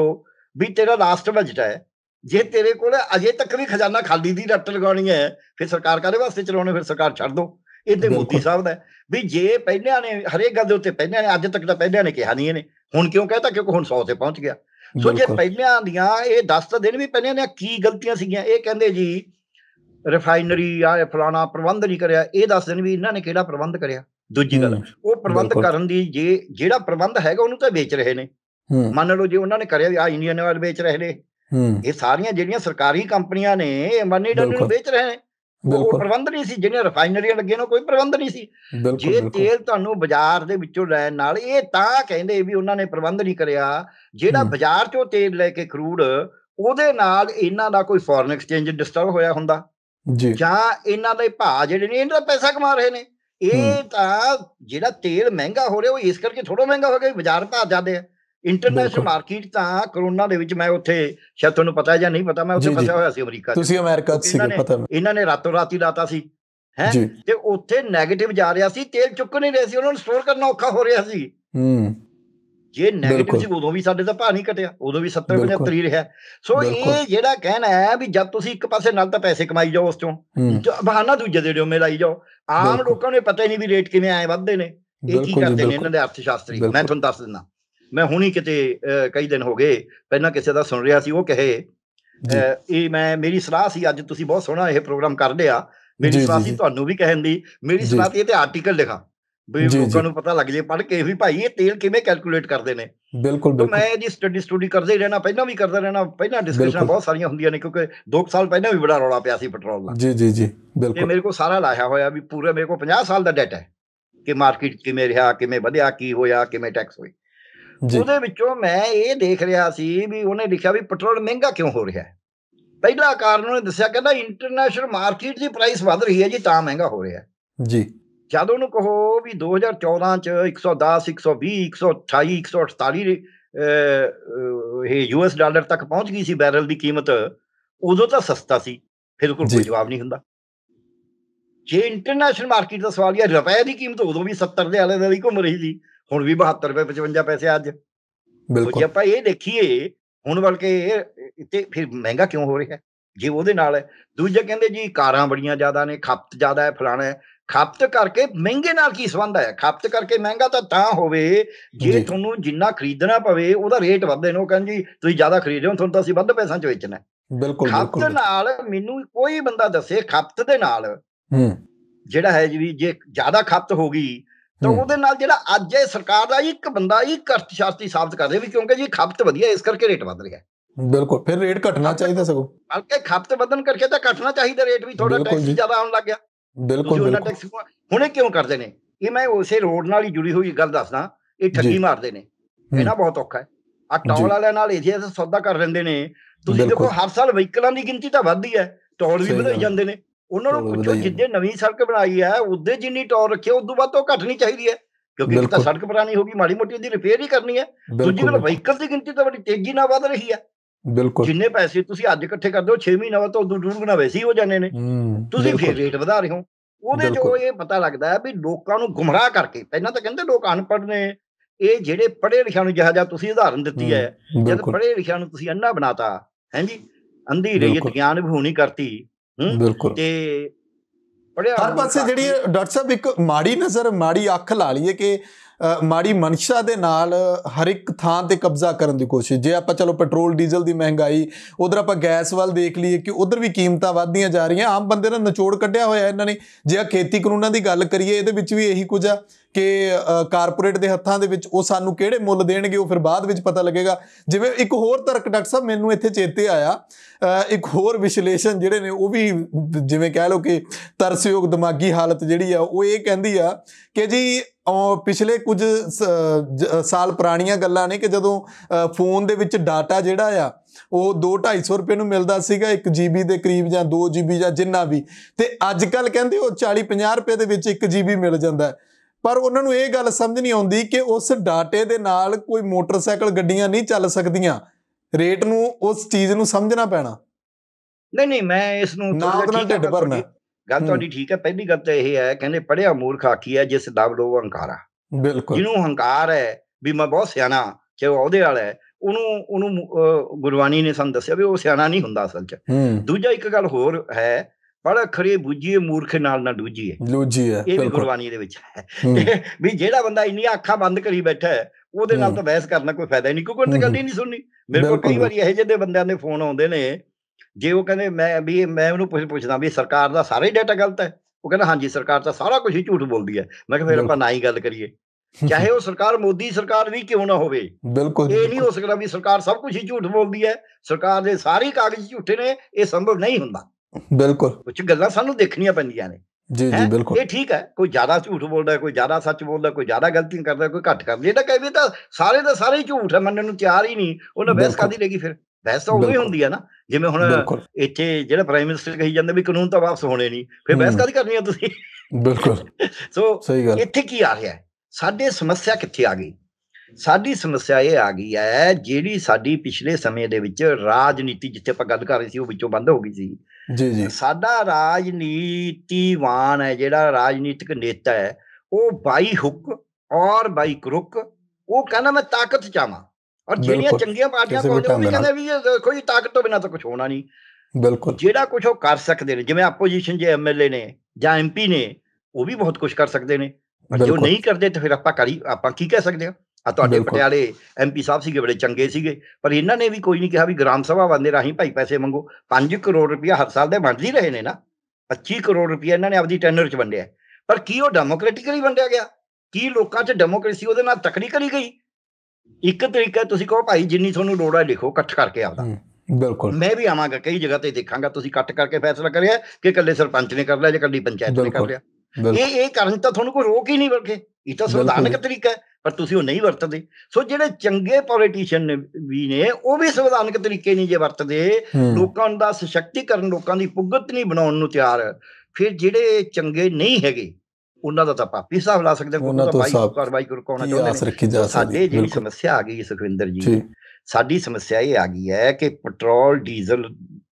ਵੀ ਤੇਰਾ ਲਾਸਟ ਬਜਟ ਹੈ ਜੇ ਤੇਰੇ ਕੋਲ ਅਜੇ ਤੱਕ ਵੀ ਖਜ਼ਾਨਾ ਖਾਲੀ ਦੀ ਡਾਕਟਰ ਲਗਾਉਣੀ ਹੈ ਫਿਰ ਸਰਕਾਰ ਕਾਦੇ ਵਾਸਤੇ ਚਲਾਉਣੇ ਫਿਰ ਸਰਕਾਰ ਛੱਡ ਦੋ ਇਹ ਤੇ ਮੋਦੀ ਸਾਹਿਬ ਦਾ ਵੀ ਜੇ ਪਹਿਲਿਆਂ ਨੇ ਹਰੇਕ ਗੱਲ ਦੇ ਉੱਤੇ ਪਹਿਲਿਆਂ ਨੇ ਅੱਜ ਤੱਕ ਤਾਂ ਪਹਿਲਿਆਂ ਨੇ ਕਿਹਾ ਨਹੀਂ ਇਹਨੇ ਹੁਣ ਕਿਉਂ ਕਹਤਾ ਕਿਉਂਕਿ ਹੁਣ 100 ਤੇ ਪਹੁੰਚ ਗਿਆ ਸੋ ਜੇ ਪਹਿਲਿਆਂ ਦੀਆਂ ਇਹ ਦੱਸ ਤਾਂ ਦੇਣ ਵੀ ਪਹਿਲਿਆਂ ਨੇ ਕੀ ਗਲਤੀਆਂ ਸੀਗੀਆਂ ਇਹ ਕਹਿੰਦੇ ਜੀ ਰਿਫਾਈਨਰੀ ਆ ਫਲਾਣਾ ਪ੍ਰਬੰਧ ਨਹੀਂ ਕਰਿਆ ਇਹ ਦੱਸ ਦੇਣ ਵੀ ਇਹਨਾਂ ਨੇ ਕਿਹੜਾ ਪ੍ਰਬੰਧ ਕਰਿਆ ਦੂਜੀ ਗੱਲ ਉਹ ਪ੍ਰਬੰਧ ਕਰਨ ਦੀ ਜੇ ਜਿਹੜਾ ਪ੍ਰਬੰਧ ਹੈਗਾ ਉਹਨੂੰ ਤਾਂ ਵੇਚ ਰਹੇ ਨੇ ਮੰਨ ਲਓ ਜੇ ਉਹਨਾਂ ਨੇ ਕਰਿਆ ਵੀ ਆ ਇੰਡੀਅਨ ਆਇਲ ਵੇਚ ਰਹੇ ਨੇ ਇਹ ਸਾਰੀਆਂ ਜਿਹੜੀਆਂ ਸਰਕਾਰੀ ਕੰਪਨੀਆਂ ਨੇ ਮਨੀ ਡਨ ਨੂੰ ਵੇਚ ਰਹੇ ਨੇ ਉਹ ਪ੍ਰਬੰਧ ਨਹੀਂ ਸੀ ਜਿਹੜੀਆਂ ਰਿਫਾਈਨਰੀਆਂ ਲੱਗੀਆਂ ਨੇ ਕੋਈ ਪ੍ਰਬੰਧ ਨਹੀਂ ਸੀ ਜੇ ਤੇਲ ਤੁਹਾਨੂੰ ਬਾਜ਼ਾਰ ਦੇ ਵਿੱਚੋਂ ਲੈਣ ਨਾਲ ਇਹ ਤਾਂ ਕਹਿੰਦੇ ਵੀ ਉਹਨਾਂ ਨੇ ਪ੍ਰਬੰਧ ਨਹੀਂ ਕਰਿਆ ਜਿਹੜਾ ਬਾਜ਼ਾਰ ਚੋਂ ਤੇਲ ਲੈ ਕੇ ਕਰੂੜ ਉਹਦੇ ਨਾਲ ਇਹਨਾਂ ਦਾ ਕੋਈ ਫੋਰਨ ਐਕਸਚੇਂਜ ਡਿਸਟਰਬ ਹੋਇਆ ਹੁੰਦਾ ਜੀ ਜਾਂ ਇਹਨਾਂ ਦੇ ਭਾਅ ਜਿਹੜੇ ਨੇ ਇਹਨਾਂ ਦਾ ਪੈਸਾ ਕਮਾ ਰਹੇ ਨੇ ਇਹ ਤਾਂ ਜਿਹੜਾ ਤੇਲ ਮਹਿੰਗਾ ਹੋ ਰਿਹਾ ਉਹ ਇਸ ਕਰਕੇ ਥੋੜਾ ਮਹਿੰਗਾ ਹੋ ਗਿਆ ਬਾਜ਼ਾਰ ਭਾਅ ਜ਼ਿਆਦੇ ਆ ਇੰਟਰਨੈਸ਼ਨਲ ਮਾਰਕੀਟ ਤਾਂ ਕਰੋਨਾ ਦੇ ਵਿੱਚ ਮੈਂ ਉੱਥੇ ਸ਼ਾਇਦ ਤੁਹਾਨੂੰ ਪਤਾ ਜਾਂ ਨਹੀਂ ਪਤਾ ਮੈਂ ਉੱਥੇ ਫਸਿਆ ਹੋਇਆ ਸੀ ਅਮਰੀਕਾ ਤੁਸੀਂ ਅਮਰੀਕਾ ਸੀ ਪਤਾ ਇਹਨਾਂ ਨੇ ਰਾਤੋਂ ਰਾਤੀ ਲਾਤਾ ਸੀ ਹੈ ਤੇ ਉੱਥੇ 네ਗੇਟਿਵ ਜਾ ਰਿਹਾ ਸੀ ਤੇਲ ਚੁੱਕ ਨਹੀਂ ਰਿਹਾ ਸੀ ਉਹਨਾਂ ਨੂੰ ਸਟੋਰ ਕਰਨਾ ਔਖਾ ਹੋ ਰਿਹਾ ਸੀ ਹੂੰ ਜੇ 네ਗੇਟਿਵ ਸੀ ਉਦੋਂ ਵੀ ਸਾਡੇ ਦਾ ਭਾਅ ਨਹੀਂ ਘਟਿਆ ਉਦੋਂ ਵੀ 70 75 ਹੀ ਰਿਹਾ ਸੋ ਇਹ ਜਿਹੜਾ ਕਹਿਣਾ ਹੈ ਵੀ ਜਦ ਤੁਸੀਂ ਇੱਕ ਪਾਸੇ ਨਾਲ ਤਾਂ ਪੈਸੇ ਕਮਾਈ ਜਾਓ ਉਸ ਤੋਂ ਬਹਾਨਾ ਦੂਜੇ ਦੇ ਦਿਓ ਲਾਈ ਜਾਓ ਆਮ ਲੋਕਾਂ ਨੂੰ ਪਤਾ ਹੀ ਨਹੀਂ ਵੀ ਰੇਟ ਕਿਵੇਂ ਆਏ ਵੱਧਦੇ ਨੇ ਇਹ ਕੀ ਕਰਦੇ ਨੇ ਇਹਨਾਂ ਦੇ ਅਰਥ ਸ਼ਾਸਤਰੀ ਮੈਂ ਤੁਹਾਨੂੰ ਦੱਸ ਦਿੰਦਾ ਮੈਂ ਹੁਣੀ ਕਿਤੇ ਕਈ ਦਿਨ ਹੋ ਗਏ ਪਹਿਲਾਂ ਕਿਸੇ ਦਾ ਸੁਣ ਰਿਹਾ ਸੀ ਉਹ ਕਹੇ ਇਹ ਮੈਂ ਮੇਰੀ ਸਲਾਹ ਸੀ ਅੱਜ ਤੁਸੀਂ ਬਹੁਤ ਸੋਹਣਾ ਇਹ ਪ੍ਰੋਗਰਾਮ ਕਰ ਲਿਆ ਮੇਰੀ ਸਲਾਹ ਸੀ ਤੁਹਾਨੂੰ ਵੀ ਕਹਿਣ ਦੀ ਮੇਰੀ ਸਲਾਹ ਸੀ ਤੇ ਆਰਟੀਕਲ ਲਿਖਾ ਵੀ ਲੋਕਾਂ ਨੂੰ ਪਤਾ ਲੱਗ ਜੇ ਪੜ ਕੇ ਵੀ ਭਾਈ ਇਹ ਤੇਲ ਕਿਵੇਂ ਕੈਲਕੂਲੇਟ ਕਰਦੇ ਨੇ ਬਿਲਕੁਲ ਬਿਲਕੁਲ ਮੈਂ ਜੀ ਸਟੱਡੀ ਸਟੂਡੀ ਕਰਦੇ ਰਹਿਣਾ ਪਹਿਲਾਂ ਵੀ ਕਰਦਾ ਰਹਿਣਾ ਪਹਿਲਾਂ ਡਿਸਕਸ਼ਨਾਂ ਬਹੁਤ ਸਾਰੀਆਂ ਹੁੰਦੀਆਂ ਨੇ ਕਿਉਂਕਿ 2 ਸਾਲ ਪਹਿਲਾਂ ਵੀ ਬੜਾ ਰੌਲਾ ਪਿਆ ਸੀ ਪੈਟਰੋਲ ਦਾ ਜੀ ਜੀ ਜੀ ਬਿਲਕੁਲ ਤੇ ਮੇਰੇ ਕੋਲ ਸਾਰਾ ਲਾਇਆ ਹੋਇਆ ਵੀ ਪੂਰੇ ਮੇਰੇ ਕੋਲ 50 ਸਾਲ ਦਾ ਡਾਟਾ ਹੈ ਕਿ ਮਾਰਕੀਟ ਕਿਵੇਂ ਰਿਹਾ ਕਿਵੇਂ ਵਧਿਆ ਕੀ ਹੋਇਆ ਕਿਵੇਂ ਟੈਕਸ ਹੋਈ ਉਹਦੇ ਵਿੱਚੋਂ ਮੈਂ ਇਹ ਦੇਖ ਰਿਹਾ ਸੀ ਵੀ ਉਹਨੇ ਲਿਖਿਆ ਵੀ ਪੈਟਰੋਲ ਮਹਿੰਗਾ ਕਿਉਂ ਹੋ ਰਿਹਾ ਹੈ ਪਹਿਲਾ ਕਾਰਨ ਉਹਨੇ ਦੱਸਿਆ ਕਹਿੰਦਾ ਇੰਟਰਨੈਸ਼ਨਲ ਮਾਰਕੀਟ ਦੀ ਪ੍ਰਾਈਸ ਵਧ ਰਹੀ ਹੈ ਜੀ ਤਾਂ ਮਹਿੰਗਾ ਹੋ ਰਿਹਾ ਜੀ ਜਦ ਉਹਨੂੰ ਕਹੋ ਵੀ 2014 ਚ 110 120 128 148 ਇਹ ਯੂਐਸ ਡਾਲਰ ਤੱਕ ਪਹੁੰਚ ਗਈ ਸੀ ਬੈਰਲ ਦੀ ਕੀਮਤ ਉਦੋਂ ਤਾਂ ਸਸਤਾ ਸੀ ਫਿਰ ਕੋਈ ਜਵਾਬ ਨਹੀਂ ਹੁੰਦਾ ਜੇ ਇੰਟਰਨੈਸ਼ਨਲ ਮਾਰਕੀਟ ਦਾ ਸਵਾਲ ਹੈ ਰੁਪਏ ਦੀ ਕੀਮਤ ਉਦੋਂ ਵੀ 70 ਦੇ ਆਲੇ ਦੁਆਲੇ ਘੁੰਮ ਰਹੀ ਸੀ ਹੁਣ ਵੀ 72 ਰੁਪਏ 55 ਪੈਸੇ ਅੱਜ ਬਿਲਕੁਲ ਜੇ ਆਪਾਂ ਇਹ ਦੇਖੀਏ ਹੁਣ ਬਲਕਿ ਇੱਥੇ ਫਿਰ ਮਹਿੰਗਾ ਕਿਉਂ ਹੋ ਰਿਹਾ ਜੇ ਉਹਦੇ ਨਾਲ ਦੂਜੇ ਕਹਿੰਦੇ ਜੀ ਕਾਰਾਂ ਬੜੀਆਂ ਜ਼ਿਆਦਾ ਨੇ ਖਪਤ ਜ਼ਿਆਦਾ ਹੈ ਫਲਾਣਾ ਹੈ ਖਪਤ ਕਰਕੇ ਮਹਿੰਗੇ ਨਾਲ ਕੀ ਸੰਬੰਧ ਹੈ ਖਪਤ ਕਰਕੇ ਮਹਿੰਗਾ ਤਾਂ ਤਾਂ ਹੋਵੇ ਜੇ ਤੁਹਾਨੂੰ ਜਿੰਨਾ ਖਰੀਦਣਾ ਪਵੇ ਉਹਦਾ ਰੇਟ ਵਧਦੇ ਨੋ ਉਹ ਕਹਿੰਦੇ ਜੀ ਤੁਸੀਂ ਜ਼ਿਆਦਾ ਖਰੀਦ ਰਹੇ ਹੋ ਤੁਹਾਨੂੰ ਤਾਂ ਅਸੀਂ ਵੱਧ ਪੈਸਾਂ 'ਚ ਵੇਚਣਾ ਬਿਲਕੁਲ ਖਪਤ ਨਾਲ ਮੈਨੂੰ ਕੋਈ ਬੰਦਾ ਦੱਸੇ ਖਪਤ ਦੇ ਨਾਲ ਹੂੰ ਜਿਹੜਾ ਹੈ ਜੀ ਜੇ ਜ਼ਿਆਦਾ ਖਪਤ ਹੋ ਗਈ ਤਾਂ ਉਹਦੇ ਨਾਲ ਜਿਹੜਾ ਅੱਜ ਇਹ ਸਰਕਾਰ ਦਾ ਇੱਕ ਬੰਦਾ ਇੱਕ ਅਰਥਸ਼ਾਸਤਰੀ ਸਾਬਤ ਕਰ ਰਿਹਾ ਵੀ ਕਿਉਂਕਿ ਜੀ ਖਪਤ ਵਧੀਆ ਇਸ ਕਰਕੇ ਰੇਟ ਵਧ ਰਿਹਾ ਬਿਲਕੁਲ ਫਿਰ ਰੇਟ ਘਟਣਾ ਚਾਹੀਦਾ ਸਗੋ ਬਲਕਿ ਖਪਤ ਵਧਣ ਕਰਕੇ ਤਾਂ ਘਟਣਾ ਚਾਹੀਦਾ ਰੇਟ ਵੀ ਥੋੜਾ ਟੈਕਸ ਜ਼ਿਆਦਾ ਆਉਣ ਲੱਗ ਗਿਆ ਬਿਲਕੁਲ ਬਿਲਕੁਲ ਹੁਣੇ ਕਿਉਂ ਕਰਦੇ ਨੇ ਇਹ ਮੈਂ ਉਸੇ ਰੋਡ ਨਾਲ ਹੀ ਜੁੜੀ ਹੋਈ ਗੱਲ ਦੱਸਦਾ ਇਹ ਠੱਗੀ ਮਾਰਦੇ ਨੇ ਇਹਨਾਂ ਬਹੁਤ ਔਖਾ ਹੈ ਆ ਟੌਲ ਵਾਲਿਆਂ ਨਾਲ ਇਹ ਸੌਦਾ ਕਰ ਲੈਂਦੇ ਨੇ ਤੁਸੀਂ ਦੇਖੋ ਹਰ ਸਾਲ ਵਹੀਕਲਾਂ ਦੀ ਗਿਣਤੀ ਤਾਂ ਵੱਧਦੀ ਹੈ ਟੌਲ ਵੀ ਵਧਾਈ ਜਾਂਦੇ ਨੇ ਉਹਨਾਂ ਨੂੰ ਪੁੱਛੋ ਜਿੱਦੇ ਨਵੀਂ ਸੜਕ ਬਣਾਈ ਹੈ ਉਹਦੇ ਜਿੰਨੀ ਟੌਰ ਰੱਖਿਆ ਉਸ ਤੋਂ ਤੋਂ ਘੱਟ ਘਟਣੀ ਚਾਹੀਦੀ ਹੈ ਕਿਉਂਕਿ ਇੱਕ ਤਾਂ ਸੜਕ ਪੁਰਾਣੀ ਹੋ ਗਈ ਮਾੜੀ ਮੋਟੀ ਉਹਦੀ ਰਿਪੇਅਰ ਹੀ ਕਰਨੀ ਹੈ ਦੂਜੀ ਗੱਲ ਵਹੀਕਲ ਦੀ ਗਿਣਤੀ ਤਾਂ ਬੜੀ ਤੇਜ਼ੀ ਨਾਲ ਵਧ ਰਹੀ ਹੈ ਬਿਲਕੁਲ ਜਿੰਨੇ ਪੈਸੇ ਤੁਸੀਂ ਅੱਜ ਇਕੱਠੇ ਕਰਦੇ ਹੋ 6 ਮਹੀਨਾ ਬਾਅਦ ਤੋਂ ਦੂਰ ਦੂਰ ਵੈਸੇ ਹੀ ਹੋ ਜਾਣੇ ਨੇ ਤੁਸੀਂ ਫੇਰ ਰੇਟ ਵਧਾ ਰਹੇ ਹੋ ਉਹਦੇ ਜੋ ਇਹ ਪਤਾ ਲੱਗਦਾ ਹੈ ਵੀ ਲੋਕਾਂ ਨੂੰ ਗੁੰਮਰਾਹ ਕਰਕੇ ਪਹਿਲਾਂ ਤਾਂ ਕਹਿੰਦੇ ਲੋਕ ਅਨਪੜ੍ਹ ਨੇ ਇਹ ਜਿਹੜੇ ਪੜ੍ਹੇ ਲਿਖਿਆਂ ਨੂੰ ਜਹਾਜਾ ਤੁਸੀਂ ਉਦਾਹਰਨ ਦਿੱਤੀ ਹੈ ਜਦ ਪੜ੍ਹੇ ਲਿਖਿਆਂ ਨੂੰ ਤੁਸੀਂ ਅੰਨਾ ਬਣਾਤਾ ਹੈਂਜੀ ਅੰਧੀ ਰੇਤ ਗਿਆਨ ਹੋਣੀ ਕਰਤੀ ਬਿਲਕੁਲ ਤੇ ਪੜਿਆ ਹਰ ਪਾਸੇ ਜਿਹੜੀ ਡਾਕਟਰ ਸਾਹਿਬ ਇੱਕ ਮਾੜੀ ਨਜ਼ਰ ਮਾੜੀ ਅੱਖ ਲਾ ਲਈਏ ਕਿ ਮਾੜੀ ਮਨਸ਼ਾ ਦੇ ਨਾਲ ਹਰ ਇੱਕ ਥਾਂ ਤੇ ਕਬਜ਼ਾ ਕਰਨ ਦੀ ਕੋਸ਼ਿਸ਼ ਜੇ ਆਪਾਂ ਚਲੋ ਪੈਟਰੋਲ ਡੀਜ਼ਲ ਦੀ ਮਹਿੰਗਾਈ ਉਧਰ ਆਪਾਂ ਗੈਸ ਵੱਲ ਦੇਖ ਲਈਏ ਕਿ ਉਧਰ ਵੀ ਕੀਮਤਾਂ ਵਧਦੀਆਂ ਜਾ ਰਹੀਆਂ ਆਮ ਬੰਦੇ ਨੇ ਨਚੋੜ ਕੱਢਿਆ ਹੋਇਆ ਇਹਨਾਂ ਨੇ ਜੇ ਆ ਖੇਤੀ ਕਾਨੂੰਨਾਂ ਦੀ ਗੱਲ ਕਰੀਏ ਇਹਦੇ ਵਿੱਚ ਵੀ ਇਹੀ ਕੁਝ ਆ ਕਿ ਕਾਰਪੋਰੇਟ ਦੇ ਹੱਥਾਂ ਦੇ ਵਿੱਚ ਉਹ ਸਾਨੂੰ ਕਿਹੜੇ ਮੁੱਲ ਦੇਣਗੇ ਉਹ ਫਿਰ ਬਾਅਦ ਵਿੱਚ ਪਤਾ ਲੱਗੇਗਾ ਜਿਵੇਂ ਇੱਕ ਹੋਰ ਤਰਕ ਡਾਕਟਰ ਸਾਹਿਬ ਮੈਨੂੰ ਇੱਥੇ ਚੇਤੇ ਆਇਆ ਇੱਕ ਹੋਰ ਵਿਸ਼ਲੇਸ਼ਣ ਜਿਹੜੇ ਨੇ ਉਹ ਵੀ ਜਿਵੇਂ ਕਹਿ ਲਓ ਕਿ ਤਰਸਯੋਗ ਦਿਮਾਗੀ ਹਾਲਤ ਜਿਹੜੀ ਆ ਉਹ ਇਹ ਕਹਿੰਦੀ ਆ ਕਿ ਜੀ ਪਿਛਲੇ ਕੁਝ ਸਾਲ ਪੁਰਾਣੀਆਂ ਗੱਲਾਂ ਨੇ ਕਿ ਜਦੋਂ ਫੋਨ ਦੇ ਵਿੱਚ ਡਾਟਾ ਜਿਹੜਾ ਆ ਉਹ 2-250 ਰੁਪਏ ਨੂੰ ਮਿਲਦਾ ਸੀਗਾ 1 GB ਦੇ ਕਰੀਬ ਜਾਂ 2 GB ਜਾਂ ਜਿੰਨਾ ਵੀ ਤੇ ਅੱਜ ਕੱਲ ਕਹਿੰਦੇ ਉਹ 40-50 ਰੁਪਏ ਦੇ ਵਿੱਚ 1 GB ਮਿਲ ਜਾਂਦਾ ਹੈ ਪਰ ਉਹਨਾਂ ਨੂੰ ਇਹ ਗੱਲ ਸਮਝ ਨਹੀਂ ਆਉਂਦੀ ਕਿ ਉਸ ਡਾਟੇ ਦੇ ਨਾਲ ਕੋਈ ਮੋਟਰਸਾਈਕਲ ਗੱਡੀਆਂ ਨਹੀਂ ਚੱਲ ਸਕਦੀਆਂ ਰੇਟ ਨੂੰ ਉਸ ਚੀਜ਼ ਨੂੰ ਸਮਝਣਾ ਪੈਣਾ ਨਹੀਂ ਨਹੀਂ ਮੈਂ ਇਸ ਨੂੰ ਨਾਲ ਢਿੱਡ ਭਰਨਾ ਗੱਲ ਤੁਹਾਡੀ ਠੀਕ ਹੈ ਪਹਿਲੀ ਗੱਲ ਤਾਂ ਇਹ ਹੈ ਕਹਿੰਦੇ ਪੜਿਆ ਮੂਰਖ ਆਖੀ ਹੈ ਜਿਸ ਦਬ ਲੋ ਹੰਕਾਰਾ ਬਿਲਕੁਲ ਜਿਹਨੂੰ ਹੰਕਾਰ ਹੈ ਵੀ ਮੈਂ ਬਹੁਤ ਸਿਆਣਾ ਕਿ ਉਹ ਉਹਦੇ ਵਾਲਾ ਹੈ ਉਹਨੂੰ ਉਹਨੂੰ ਗੁਰਬਾਣੀ ਨੇ ਸਾਨੂੰ ਦੱਸਿਆ ਵੀ ਉਹ ਸਿਆਣਾ ਨਹੀਂ ਹੁੰਦਾ ਅਸਲ 'ਚ ਦੂਜਾ ਇੱਕ ਗੱਲ ਹੋਰ ਹੈ ਬੜਾ ਖਰੇ ਬੁੱਝੀਏ ਮੂਰਖ ਨਾਲ ਨਾ ਡੂਜੀਏ ਲੂਜੀਏ ਇਹ ਵੀ ਗੁਰਬਾਣੀ ਦੇ ਵਿੱਚ ਹੈ ਵੀ ਜਿਹੜਾ ਬੰਦਾ ਇੰਨੀਆਂ ਅੱਖਾਂ ਬੰਦ ਕਰੀ ਬੈਠਾ ਹੈ ਉਹਦੇ ਨਾਲ ਤਾਂ ਬਹਿਸ ਕਰਨਾ ਕੋਈ ਫਾਇਦਾ ਨਹੀਂ ਕਿਉਂਕਿ ਉਹਨੇ ਗੱਲ ਹੀ ਨਹੀਂ ਸੁਣਨੀ ਮੇਰੇ ਕੋਲ ਕਈ ਵਾਰੀ ਇਹੋ ਜਿਹੇ ਬੰਦਿਆਂ ਦੇ ਫੋਨ ਆਉਂਦੇ ਨੇ ਜੇ ਉਹ ਕਹਿੰਦੇ ਮੈਂ ਵੀ ਮੈਂ ਉਹਨੂੰ ਪੁੱਛਦਾ ਵੀ ਸਰਕਾਰ ਦਾ ਸਾਰਾ ਹੀ ਡਾਟਾ ਗਲਤ ਹੈ ਉਹ ਕਹਿੰਦਾ ਹਾਂਜੀ ਸਰਕਾਰ ਤਾਂ ਸਾਰਾ ਕੁਝ ਹੀ ਝੂਠ ਬੋਲਦੀ ਹੈ ਮੈਂ ਕਿਹਾ ਫਿਰ ਆਪਾਂ ਨਾ ਹੀ ਗੱਲ ਕਰੀਏ ਚਾਹੇ ਉਹ ਸਰਕਾਰ ਮੋਦੀ ਸਰਕਾਰ ਵੀ ਕਿਉਂ ਨਾ ਹੋਵੇ ਬਿਲਕੁਲ ਇਹ ਨਹੀਂ ਹੋ ਸਕਦਾ ਵੀ ਸਰਕਾਰ ਸਭ ਕੁਝ ਹੀ ਝੂਠ ਬੋਲਦੀ ਹੈ ਸਰਕਾਰ ਦੇ ਸਾਰੇ ਕਾਗਜ਼ ਝੂਠੇ ਨੇ ਇਹ ਸੰਭਵ ਨਹੀਂ ਹੁੰਦਾ ਬਿਲਕੁਲ ਕੁਝ ਗੱਲਾਂ ਸਾਨੂੰ ਦੇਖਣੀਆਂ ਪੈਂਦੀਆਂ ਨੇ ਜੀ ਜੀ ਬਿਲਕੁਲ ਇਹ ਠੀਕ ਹੈ ਕੋਈ ਜ਼ਿਆਦਾ ਝੂਠ ਬੋਲਦਾ ਕੋਈ ਜ਼ਿਆਦਾ ਸੱਚ ਬੋਲਦਾ ਕੋਈ ਜ਼ਿਆਦਾ ਗਲਤੀਆਂ ਕਰਦਾ ਕੋਈ ਘੱਟ ਕਰਦਾ ਤਾਂ ਕਹੇ ਤਾਂ ਸਾਰੇ ਦਾ ਸਾਰੇ ਹੀ ਝੂਠ ਹੈ ਮੰਨਣ ਨੂੰ ਤਿਆਰ ਹੀ ਨਹੀਂ ਉਹਨਾਂ ਬਹਿਸ ਕਾਦੀ ਲੱਗੀ ਫਿਰ ਬਹਿਸ ਤਾਂ ਉਦੋਂ ਹੀ ਹੁੰਦੀ ਹੈ ਨਾ ਜਿਵੇਂ ਹੁਣ ਇੱਥੇ ਜਿਹੜਾ ਪ੍ਰਾਈਮ ਮਿਨਿਸਟਰ ਕਹੀ ਜਾਂਦਾ ਵੀ ਕਾਨੂੰਨ ਤਾਂ ਵਾਪਸ ਹੋਣੇ ਨਹੀਂ ਫਿਰ ਬਹਿਸ ਕਾਦੀ ਕਰਨੀ ਹੈ ਤੁਸੀਂ ਬਿਲਕੁਲ [LAUGHS] ਸੋ ਇੱਥੇ ਕੀ ਆ ਰਿਹਾ ਸਾਡੇ ਸਮੱਸਿਆ ਕਿੱਥੇ ਆ ਗਈ ਸਾਡੀ ਸਮੱਸਿਆ ਇਹ ਆ ਗਈ ਹੈ ਜਿਹੜੀ ਸਾਡੀ ਪਿਛਲੇ ਸਮੇਂ ਦੇ ਵਿੱਚ ਰਾਜਨੀਤੀ ਜਿੱਥੇ ਆਪਾਂ ਗੱਲ ਕਰ ਰਹੇ ਸੀ ਉਹ ਵਿੱਚੋਂ ਬੰਦ ਹੋ ਗਈ ਸੀ ਜੀ ਜੀ ਸਾਡਾ ਰਾਜਨੀਤੀਵਾਨ ਹੈ ਜਿਹੜਾ ਰਾਜਨੀਤਿਕ ਨੇਤਾ ਹੈ ਉਹ ਬਾਈ ਹੁੱਕ ਔਰ ਬਾਈ ਕਰੁੱਕ ਉਹ ਕਹਿੰਦਾ ਮੈਂ ਤਾਕਤ ਚਾਹਾਂ ਔਰ ਜਿਹੜੀਆਂ ਚੰਗੀਆਂ ਪਾਰਟੀਆਂ ਕੋਲ ਉਹ ਕਹਿੰਦੇ ਵੀ ਕੋਈ ਤਾਕਤ ਤੋਂ ਬਿਨਾਂ ਤਾਂ ਕੁਝ ਹੋਣਾ ਨਹੀਂ ਬਿਲਕੁਲ ਜਿਹੜਾ ਕੁਝ ਉਹ ਕਰ ਸਕਦੇ ਨੇ ਜਿਵੇਂ ਆਪੋਜੀਸ਼ਨ ਜੇ ਐਮਐਲਏ ਨੇ ਜਾਂ ਐਮਪੀ ਨੇ ਉਹ ਵੀ ਬਹੁਤ ਕੁਝ ਕਰ ਸਕਦੇ ਨੇ ਜੋ ਨਹੀਂ ਕਰਦੇ ਤਾਂ ਫਿਰ ਆਪਾਂ ਕਰੀ ਆਪਾਂ ਕੀ ਕਹਿ ਸਕਦੇ ਆ ਆ ਤੁਹਾਡੇ ਪਟਿਆਲੇ ਐਮਪੀ ਸਾਹਿਬ ਸੀਗੇ ਬੜੇ ਚੰਗੇ ਸੀਗੇ ਪਰ ਇਹਨਾਂ ਨੇ ਵੀ ਕੋਈ ਨਹੀਂ ਕਿਹਾ ਵੀ ਗ੍ਰਾਮ ਸਭਾ ਬੰਦੇ ਰਾਹੀਂ ਭਾਈ ਪੈਸੇ ਮੰਗੋ 5 ਕਰੋੜ ਰੁਪਇਆ ਹਰ ਸਾਲ ਦੇ ਵੰਡ ਹੀ ਰਹੇ ਨੇ ਨਾ 25 ਕਰੋੜ ਰੁਪਇਆ ਇਹਨਾਂ ਨੇ ਆਪਦੀ ਟੈਨਰ 'ਚ ਵੰਡਿਆ ਪਰ ਕੀ ਉਹ ਡੈਮੋਕ੍ਰੈਟਿਕਲੀ ਵੰਡਿਆ ਗਿਆ ਕੀ ਲੋਕਾਂ 'ਚ ਡੈਮੋਕ੍ਰੇਸੀ ਉਹਦੇ ਨਾਲ ਤਕੜੀ ਕਰੀ ਗਈ ਇੱਕ ਤਰੀਕਾ ਤੁਸੀਂ ਕਹੋ ਭਾਈ ਜਿੰਨੀ ਤੁਹਾਨੂੰ ਲੋੜ ਹੈ ਲਿਖੋ ਇਕੱਠ ਕਰਕੇ ਆਪਦਾ ਬਿਲਕੁਲ ਮੈਂ ਵੀ ਆਵਾਂਗਾ ਕਈ ਜਗ੍ਹਾ ਤੇ ਦੇਖਾਂਗਾ ਤੁਸੀਂ ਇਕੱਠ ਕਰਕੇ ਫੈਸਲਾ ਕਰਿਆ ਕਿ ਇਕੱਲੇ ਸਰਪੰਚ ਨੇ ਕਰ ਲਿਆ ਜਾਂ ਇਕੱਲੀ ਪੰਚਾਇਤ ਨੇ ਕਰ ਲਿਆ ਇਹ ਇਹ ਕਰਨ ਤਾਂ ਤੁਹਾਨੂੰ ਕੋਈ ਰੋਕ ਹੀ ਨਹੀਂ ਬਲਕਿ ਇਹ ਤਾਂ ਸੰਵਿਧਾਨਕ ਤਰੀਕਾ ਹੈ ਪਰ ਤੁਸੀਂ ਉਹ ਨਹੀਂ ਵਰਤਦੇ ਸੋ ਜਿਹੜੇ ਚੰਗੇ ਪੋਲੀਟੀਸ਼ੀਅਨ ਨੇ ਵੀ ਨੇ ਉਹ ਵੀ ਸੰਵਿਧਾਨਕ ਤਰੀਕੇ ਨਹੀਂ ਜੇ ਵਰਤਦੇ ਲੋਕਾਂ ਦਾ ਸਸ਼ਕਤੀਕਰਨ ਲੋਕਾਂ ਦੀ ਪੁਗਤ ਨਹੀਂ ਬਣਾਉਣ ਨੂੰ ਤਿਆਰ ਫਿਰ ਜਿਹੜੇ ਚੰਗੇ ਨਹੀਂ ਹੈਗੇ ਉਹਨਾਂ ਦਾ ਤਾਂ ਪਾਪੀ ਹਿਸਾਬ ਲਾ ਸਕਦੇ ਕੋਈ ਤਾਂ ਬਾਈ ਕਾਰਵਾਈ ਕੋਣਾ ਚਾਹੁੰਦੇ ਨੇ ਸਾਡੇ ਜਿਹੜੀ ਸਮੱਸਿਆ ਆ ਗਈ ਹੈ ਸੁਖਵਿੰਦਰ ਜੀ ਸਾਡੀ ਸਮੱਸਿਆ ਇਹ ਆ ਗਈ ਹੈ ਕਿ ਪੈਟਰੋਲ ਡੀਜ਼ਲ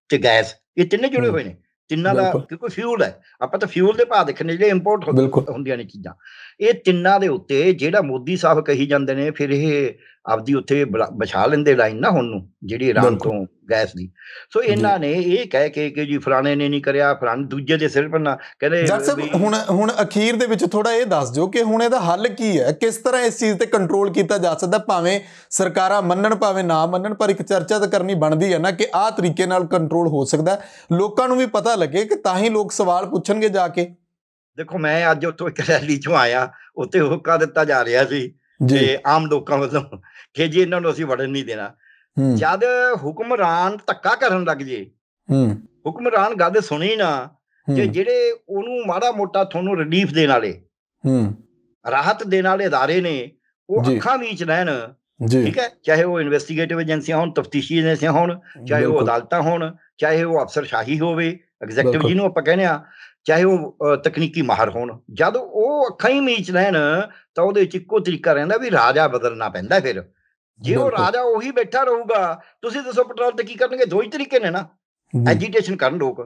ਤੇ ਗੈਸ ਇਹ ਤਿੰਨੇ ਜੁੜੇ ਹੋਏ ਨੇ ਤਿੰਨਾਂ ਦਾ ਕਿਉਂਕਿ ਫਿਊਲ ਹੈ ਆਪਾਂ ਤਾਂ ਫਿਊਲ ਦੇ ਭਾਅ ਦੇਖਣੇ ਜਿਹੜੇ ਇੰਪੋਰਟ ਹੁੰਦੀਆਂ ਨੇ ਚੀਜ਼ਾਂ ਇਹ ਤਿੰਨਾਂ ਦੇ ਉੱਤੇ ਜਿਹੜਾ ਮੋਦੀ ਸਾਹਿਬ ਕਹੀ ਜਾਂਦੇ ਨੇ ਫਿਰ ਇਹ ਆਪਦੀ ਉੱਥੇ ਬਿਛਾ ਲੈਂਦੇ ਲਾਈਨ ਨਾ ਹੁਣ ਨੂੰ ਜਿਹੜੀ ਇਰਾਨ ਤੋਂ ਗੈਸ ਦੀ ਸੋ ਇਹਨਾਂ ਨੇ ਇਹ ਕਹਿ ਕੇ ਕਿ ਜੀ ਫਰਾਨੇ ਨੇ ਨਹੀਂ ਕਰਿਆ ਫਰਾਨ ਦੂਜੇ ਦੇ ਸਿਰ ਪੰਨਾ ਕਹਿੰਦੇ ਜੱਜ ਸਾਹਿਬ ਹੁਣ ਹੁਣ ਅਖੀਰ ਦੇ ਵਿੱਚ ਥੋੜਾ ਇਹ ਦੱਸ ਦਿਓ ਕਿ ਹੁਣ ਇਹਦਾ ਹੱਲ ਕੀ ਹੈ ਕਿਸ ਤਰ੍ਹਾਂ ਇਸ ਚੀਜ਼ ਤੇ ਕੰਟਰੋਲ ਕੀਤਾ ਜਾ ਸਕਦਾ ਭਾਵੇਂ ਸਰਕਾਰਾਂ ਮੰਨਣ ਭਾਵੇਂ ਨਾ ਮੰਨਣ ਪਰ ਇੱਕ ਚਰਚਾ ਤਾਂ ਕਰਨੀ ਬਣਦੀ ਹੈ ਨਾ ਕਿ ਆਹ ਤਰੀਕੇ ਨਾਲ ਕੰਟਰੋਲ ਹੋ ਸਕਦਾ ਲੋਕਾਂ ਨੂੰ ਵੀ ਪਤਾ ਲੱਗੇ ਕਿ ਤਾਂ ਹੀ ਲੋਕ ਸਵਾਲ ਪੁੱਛਣਗੇ ਜਾ ਕੇ ਦੇਖੋ ਮੈਂ ਅੱਜ ਉੱਥੋਂ ਇੱਕ ਰੈਲੀ 'ਚੋਂ ਆਇਆ ਉੱਥੇ ਹੋਕਾ ਦਿੱਤਾ ਜਾ ਰਿਹਾ ਸੀ ਜੇ ਆਮ ਲੋਕਾਂ ਵੱਲੋਂ ਕਿ ਜੀ ਇਹਨਾਂ ਨੂੰ ਅਸੀਂ ਵੜਨ ਨਹੀਂ ਦੇਣਾ ਜਦ ਹੁਕਮਰਾਨ ਧੱਕਾ ਕਰਨ ਲੱਗ ਜੇ ਹੁਕਮਰਾਨ ਗੱਲ ਸੁਣੀ ਨਾ ਜੇ ਜਿਹੜੇ ਉਹਨੂੰ ਮਾੜਾ ਮੋਟਾ ਤੁਹਾਨੂੰ ਰਿਲੀਫ ਦੇਣ ਵਾਲੇ ਰਾਹਤ ਦੇਣ ਵਾਲੇ ادارے ਨੇ ਉਹ ਅੱਖਾਂ ਵਿੱਚ ਰਹਿਣ ਠੀਕ ਹੈ ਚਾਹੇ ਉਹ ਇਨਵੈਸਟੀਗੇਟਿਵ ਏਜੰਸੀਆਂ ਹੋਣ ਤਫਤੀਸ਼ੀ ਏਜੰਸੀਆਂ ਹੋਣ ਚਾਹੇ ਉਹ ਅਦਾਲਤਾਂ ਹੋਣ ਚਾਹੇ ਉਹ ਅਫਸਰ ਸ਼ਾਹੀ ਹੋਵੇ ਐਗਜ਼ੈਕਟਿਵ ਜਿਹਨੂੰ ਆਪਾਂ ਕਹਿੰਦੇ ਆ ਚਾਹੇ ਉਹ ਤਕਨੀਕੀ ਮਾਹਰ ਹੋਣ ਜਦ ਉਹ ਅੱਖਾਂ ਹੀ ਮੀਚ ਲੈਣ ਤਾਂ ਉਹਦੇ ਵਿੱਚ ਇੱਕੋ ਤਰੀਕਾ ਰਹਿੰਦਾ ਵੀ ਰਾਜਾ ਬਦਲਣਾ ਪੈਂਦਾ ਫਿਰ ਜੇ ਉਹ ਰਾਜਾ ਉਹੀ ਬੈਠਾ ਰਹੂਗਾ ਤੁਸੀਂ ਦੱਸੋ ਪਟਰੋਲ ਤੇ ਕੀ ਕਰਨਗੇ ਦੋ ਹੀ ਤਰੀਕੇ ਨੇ ਨਾ ਐਜੀਟੇਸ਼ਨ ਕਰਨ ਲੋਕ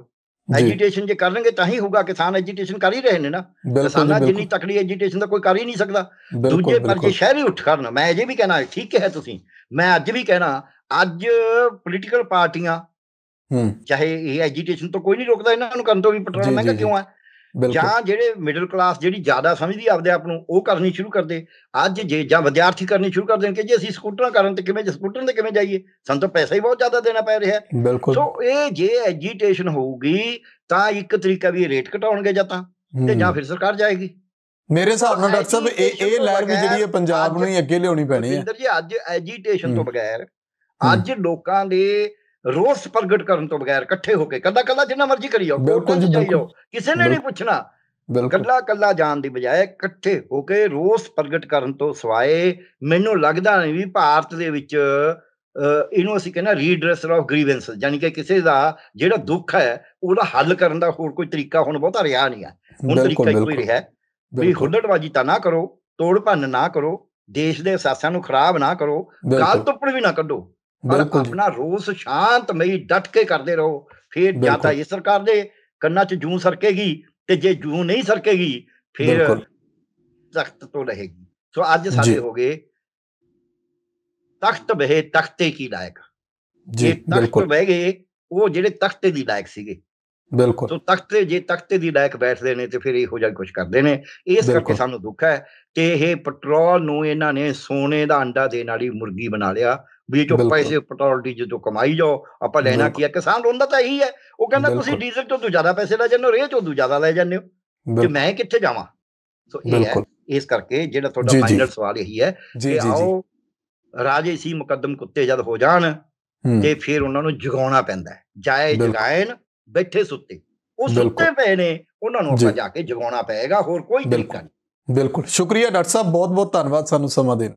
ਐਜੀਟੇਸ਼ਨ ਜੇ ਕਰਨਗੇ ਤਾਂ ਹੀ ਹੋਊਗਾ ਕਿਸਾਨ ਐਜੀਟੇਸ਼ਨ ਕਰ ਹੀ ਰਹੇ ਨੇ ਨਾ ਕਿਸਾਨਾਂ ਜਿੰਨੀ ਤਕੜੀ ਐਜੀਟੇਸ਼ਨ ਦਾ ਕੋਈ ਕਰ ਹੀ ਨਹੀਂ ਸਕਦਾ ਦੂਜੇ ਪਰ ਜੇ ਸ਼ਹਿਰੀ ਉੱਠ ਕਰਨ ਮੈਂ ਇਹ ਵੀ ਕਹਿਣਾ ਠੀਕ ਹੈ ਤੁਸੀਂ ਮੈਂ ਅੱਜ ਵੀ ਕਹਿਣਾ ਅੱਜ ਪੋਲੀਟੀਕਲ ਪਾਰਟੀਆਂ ਚਾਹੇ ਇਹ ਐਜੀਟੇਸ਼ਨ ਤੋਂ ਕੋਈ ਨਹੀਂ ਰੋਕਦਾ ਇਹਨਾਂ ਨੂੰ ਕਰਨ ਤੋਂ ਵੀ ਪਟਰੋਲ ਮਹਿੰਗਾ ਕਿਉਂ ਆ ਜਾਂ ਜਿਹੜੇ ਮਿਡਲ ਕਲਾਸ ਜਿਹੜੀ ਜ਼ਿਆਦਾ ਸਮਝਦੀ ਆਪਦੇ ਆਪ ਨੂੰ ਉਹ ਕਰਨੀ ਸ਼ੁਰੂ ਕਰਦੇ ਅੱਜ ਜੇ ਜਾਂ ਵਿਦਿਆਰਥੀ ਕਰਨੀ ਸ਼ੁਰੂ ਕਰ ਦੇਣ ਕਿ ਜੇ ਅਸੀਂ ਸਕੂਟਰਾਂ ਕਰਨ ਤੇ ਕਿਵੇਂ ਜੇ ਸਕੂਟਰਾਂ ਤੇ ਕਿਵੇਂ ਜਾਈਏ ਸਾਨੂੰ ਤਾਂ ਪੈਸਾ ਹੀ ਬਹੁਤ ਜ਼ਿਆਦਾ ਦੇਣਾ ਪੈ ਰਿਹਾ ਸੋ ਇਹ ਜੇ ਐਜੀਟੇਸ਼ਨ ਹੋਊਗੀ ਤਾਂ ਇੱਕ ਤਰੀਕਾ ਵੀ ਰੇਟ ਘਟਾਉਣਗੇ ਜਾਂ ਤਾਂ ਤੇ ਜਾਂ ਫਿਰ ਸਰਕਾਰ ਜਾਏਗੀ ਮੇਰੇ ਹਿਸਾਬ ਨਾਲ ਡਾਕਟਰ ਸਾਹਿਬ ਇਹ ਇਹ ਲਹਿਰ ਵੀ ਜਿਹੜੀ ਹੈ ਪੰਜਾਬ ਨੂੰ ਹੀ ਅੱਗੇ ਲਿਆਉਣੀ ਪੈਣੀ ਹੈ ਜੀ ਅੱਜ ਐਜੀਟੇਸ਼ਨ ਤੋਂ ਬਗੈਰ ਅੱਜ ਲੋਕਾਂ ਦੇ ਰੋਸ ਪ੍ਰਗਟ ਕਰਨ ਤੋਂ ਬਗੈਰ ਇਕੱਠੇ ਹੋ ਕੇ ਕੱਲਾ ਕੱਲਾ ਜਿੰਨਾ ਮਰਜ਼ੀ ਕਰੀ ਜਾਓ ਕੋਰਟਾਂ ਜਾਈ ਜਾਓ ਕਿਸੇ ਨੇ ਨਹੀਂ ਪੁੱਛਣਾ ਕੱਲਾ ਕੱਲਾ ਜਾਣ ਦੀ ਬਜਾਏ ਇਕੱਠੇ ਹੋ ਕੇ ਰੋਸ ਪ੍ਰਗਟ ਕਰਨ ਤੋਂ ਸਵਾਏ ਮੈਨੂੰ ਲੱਗਦਾ ਨਹੀਂ ਵੀ ਭਾਰਤ ਦੇ ਵਿੱਚ ਇਹਨੂੰ ਅਸੀਂ ਕਹਿੰਦਾ ਰੀਡਰਸਰ ਆਫ ਗ੍ਰੀਵੈਂਸ ਯਾਨੀ ਕਿ ਕਿਸੇ ਦਾ ਜਿਹੜਾ ਦੁੱਖ ਹੈ ਉਹਦਾ ਹੱਲ ਕਰਨ ਦਾ ਹੋਰ ਕੋਈ ਤਰੀਕਾ ਹੁਣ ਬਹੁਤਾ ਰਿਹਾ ਨਹੀਂ ਹੈ ਹੁਣ ਤਰੀਕਾ ਇੱਕੋ ਹੀ ਰਿਹਾ ਵੀ ਹੁੱਲੜਵਾਜੀ ਤਾਂ ਨਾ ਕਰੋ ਤੋੜ ਭੰਨ ਨਾ ਕਰੋ ਦੇਸ਼ ਦੇ ਅਸਾਸਾਂ ਨੂੰ ਖਰਾਬ ਨਾ ਕਰੋ ਗਲਤ ਉੱਪਰ ਵੀ ਨਾ ਕੱਢੋ ਪਰ ਆਪਣਾ ਰੋਸ ਸ਼ਾਂਤਮਈ ਡਟ ਕੇ ਕਰਦੇ ਰਹੋ ਫਿਰ ਜਾਂ ਤਾਂ ਇਹ ਸਰਕਾਰ ਦੇ ਕੰਨਾਂ 'ਚ ਜੂ ਸਰਕੇਗੀ ਤੇ ਜੇ ਜੂੰ ਨਹੀਂ ਸਰਕੇਗੀ ਫਿਰ ਤਖਤ ਤੋਂ ਰਹੇਗੀ ਸੋ ਅੱਜ ਸਾਡੇ ਹੋ ਗਏ ਤਖਤ ਬਹਿ ਤਖਤੇ ਕੀ ਲਾਇਕ ਜੀ ਬਿਲਕੁਲ ਬਹਿ ਗਏ ਉਹ ਜਿਹੜੇ ਤਖਤੇ ਦੀ ਲਾਇਕ ਸੀਗੇ ਬਿਲਕੁਲ ਸੋ ਤਖਤੇ ਜੇ ਤਖਤੇ ਦੀ ਲਾਇਕ ਬੈਠਦੇ ਨੇ ਤੇ ਫਿਰ ਇਹੋ ਜਿਹਾ ਕੁਝ ਕਰਦੇ ਨੇ ਇਸ ਕਰਕੇ ਸਾਨੂੰ ਦੁੱਖ ਹੈ ਕਿ ਇਹ ਪੈਟਰੋਲ ਨੂੰ ਇਹਨਾਂ ਨੇ ਸੋਨੇ ਦਾ ਅੰਡਾ ਦੇਣ ਵਾਲੀ ਮੁਰਗੀ ਬਣਾ ਲਿਆ ਵੀ ਜੋ ਪੈਸੇ ਪੈਟਰੋਲ ਡੀਜ਼ਲ ਤੋਂ ਕਮਾਈ ਜਾਓ ਆਪਾਂ ਲੈਣਾ ਕੀ ਹੈ ਕਿਸਾਨ ਰੋਂਦਾ ਤਾਂ ਇਹੀ ਹੈ ਉਹ ਕਹਿੰਦਾ ਤੁਸੀਂ ਡੀਜ਼ਲ ਤੋਂ ਜ਼ਿਆਦਾ ਪੈਸੇ ਲੈ ਜਾਂਦੇ ਹੋ ਰੇਹ ਤੋਂ ਜ਼ਿਆਦਾ ਲੈ ਜਾਂਦੇ ਹੋ ਤੇ ਮੈਂ ਕਿੱਥੇ ਜਾਵਾਂ ਸੋ ਇਹ ਹੈ ਇਸ ਕਰਕੇ ਜਿਹੜਾ ਤੁਹਾਡਾ ਫਾਈਨਲ ਸਵਾਲ ਇਹੀ ਹੈ ਕਿ ਆਓ ਰਾਜੇ ਸੀ ਮੁਕੱਦਮ ਕੁੱਤੇ ਜਦ ਹੋ ਜਾਣ ਤੇ ਫਿਰ ਉਹਨਾਂ ਨੂੰ ਜਗਾਉਣਾ ਪੈਂਦਾ ਜਾਏ ਜਗਾਇਨ ਬੈਠੇ ਸੁੱਤੇ ਉਹ ਸੁੱਤੇ ਪਏ ਨੇ ਉਹਨਾਂ ਨੂੰ ਆਪਾਂ ਜਾ ਕੇ ਜਗਾਉਣਾ ਪਏਗਾ ਹੋਰ ਕੋਈ ਤਰੀਕਾ ਨਹੀਂ ਬਿਲਕੁਲ ਸ਼ੁਕਰੀਆ ਡਾਕਟਰ ਸਾਹਿਬ ਬਹੁਤ-ਬਹੁਤ ਧੰਨਵਾਦ ਸਾਨੂੰ ਸਮਾਂ ਦੇਣ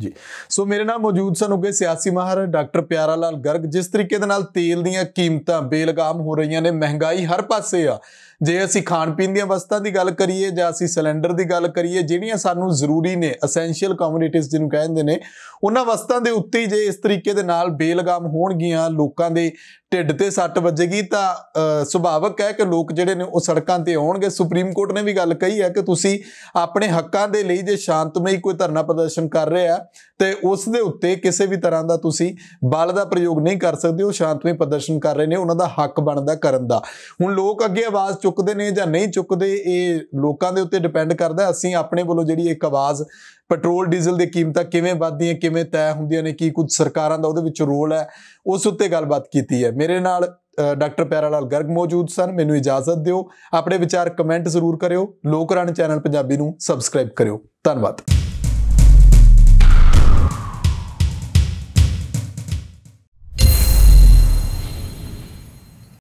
ਜੀ ਸੋ ਮੇਰੇ ਨਾਲ ਮੌਜੂਦ ਸਨ ਉਗੇ ਸਿਆਸੀ ਮਾਹਰ ਡਾਕਟਰ ਪਿਆਰਾ ਲਾਲ ਗਰਗ ਜਿਸ ਤਰੀਕੇ ਦੇ ਨਾਲ ਤੇਲ ਦੀਆਂ ਕੀਮਤਾਂ ਬੇਲਗਾਮ ਹੋ ਰਹੀਆਂ ਨੇ ਮਹਿੰਗਾਈ ਹਰ ਪਾਸੇ ਆ ਜੇ ਅਸੀਂ ਖਾਣ ਪੀਣ ਦੀਆਂ ਵਸਤਾਂ ਦੀ ਗੱਲ ਕਰੀਏ ਜਾਂ ਅਸੀਂ ਸਿਲੰਡਰ ਦੀ ਗੱਲ ਕਰੀਏ ਜਿਹੜੀਆਂ ਸਾਨੂੰ ਜ਼ਰੂਰੀ ਨੇ ਐਸੈਂਸ਼ੀਅਲ ਕਮਿਊਨਿਟੀਜ਼ ਜਿਹਨੂੰ ਕਹਿੰਦੇ ਨੇ ਉਹਨਾਂ ਵਸਤਾਂ ਦੇ ਉੱਤੇ ਜੇ ਇਸ ਤਰੀਕੇ ਦੇ ਨਾਲ ਬੇਲਗਾਮ ਹੋਣਗੀਆਂ ਲੋਕਾਂ ਦੇ ਢਿੱਡ ਤੇ ਸੱਟ ਵੱਜੇਗੀ ਤਾਂ ਸੁਭਾਵਕ ਹੈ ਕਿ ਲੋਕ ਜਿਹੜੇ ਨੇ ਉਹ ਸੜਕਾਂ ਤੇ ਆਉਣਗੇ ਸੁਪਰੀਮ ਕੋਰਟ ਨੇ ਵੀ ਗੱਲ ਕਹੀ ਹੈ ਕਿ ਤੁਸੀਂ ਆਪਣੇ ਹੱਕਾਂ ਦੇ ਲਈ ਜੇ ਸ਼ਾਂਤਮਈ ਕੋਈ ਧਰਨਾ ਪ੍ਰਦਰਸ਼ਨ ਕਰ ਰਿਹਾ ਤੇ ਉਸ ਦੇ ਉੱਤੇ ਕਿਸੇ ਵੀ ਤਰ੍ਹਾਂ ਦਾ ਤੁਸੀਂ ਬਲ ਦਾ ਪ੍ਰਯੋਗ ਨਹੀਂ ਕਰ ਸਕਦੇ ਉਹ ਸ਼ਾਂਤਮਈ ਪ੍ਰਦਰਸ਼ਨ ਕਰ ਰਹੇ ਨੇ ਉਹਨਾਂ ਦਾ ਹੱਕ ਬਣਦਾ ਕਰਨ ਦਾ ਹੁਣ ਲੋਕ ਅੱਗੇ ਆਵਾਜ਼ ਚੁੱਕਦੇ ਨੇ ਜਾਂ ਨਹੀਂ ਚੁੱਕਦੇ ਇਹ ਲੋਕਾਂ ਦੇ ਉੱਤੇ ਡਿਪੈਂਡ ਕਰਦਾ ਅਸੀਂ ਆਪਣੇ ਵੱਲੋਂ ਜਿਹੜੀ ਇੱਕ ਆਵਾਜ਼ ਪੈਟਰੋਲ ਡੀਜ਼ਲ ਦੀ ਕੀਮਤਾਂ ਕਿਵੇਂ ਵੱਧਦੀਆਂ ਕਿਵੇਂ ਤੈਅ ਹੁੰਦੀਆਂ ਨੇ ਕੀ ਕੁਝ ਸਰਕਾਰਾਂ ਦਾ ਉਹਦੇ ਵਿੱਚ ਰੋਲ ਹੈ ਉਸ ਉੱਤੇ ਗੱਲਬਾਤ ਕੀਤੀ ਹੈ ਮੇਰੇ ਨਾਲ ਡਾਕਟਰ ਪੈਰਾਲਾਲ ਗਰਗ ਮੌਜੂਦ ਸਨ ਮੈਨੂੰ ਇਜਾਜ਼ਤ ਦਿਓ ਆਪਣੇ ਵਿਚਾਰ ਕਮੈਂਟ ਜ਼ਰੂਰ ਕਰਿਓ ਲੋਕਰਣ ਚੈਨਲ ਪੰਜਾਬੀ ਨੂੰ ਸਬਸਕ੍ਰਾਈਬ ਕਰਿਓ ਧੰਨਵਾਦ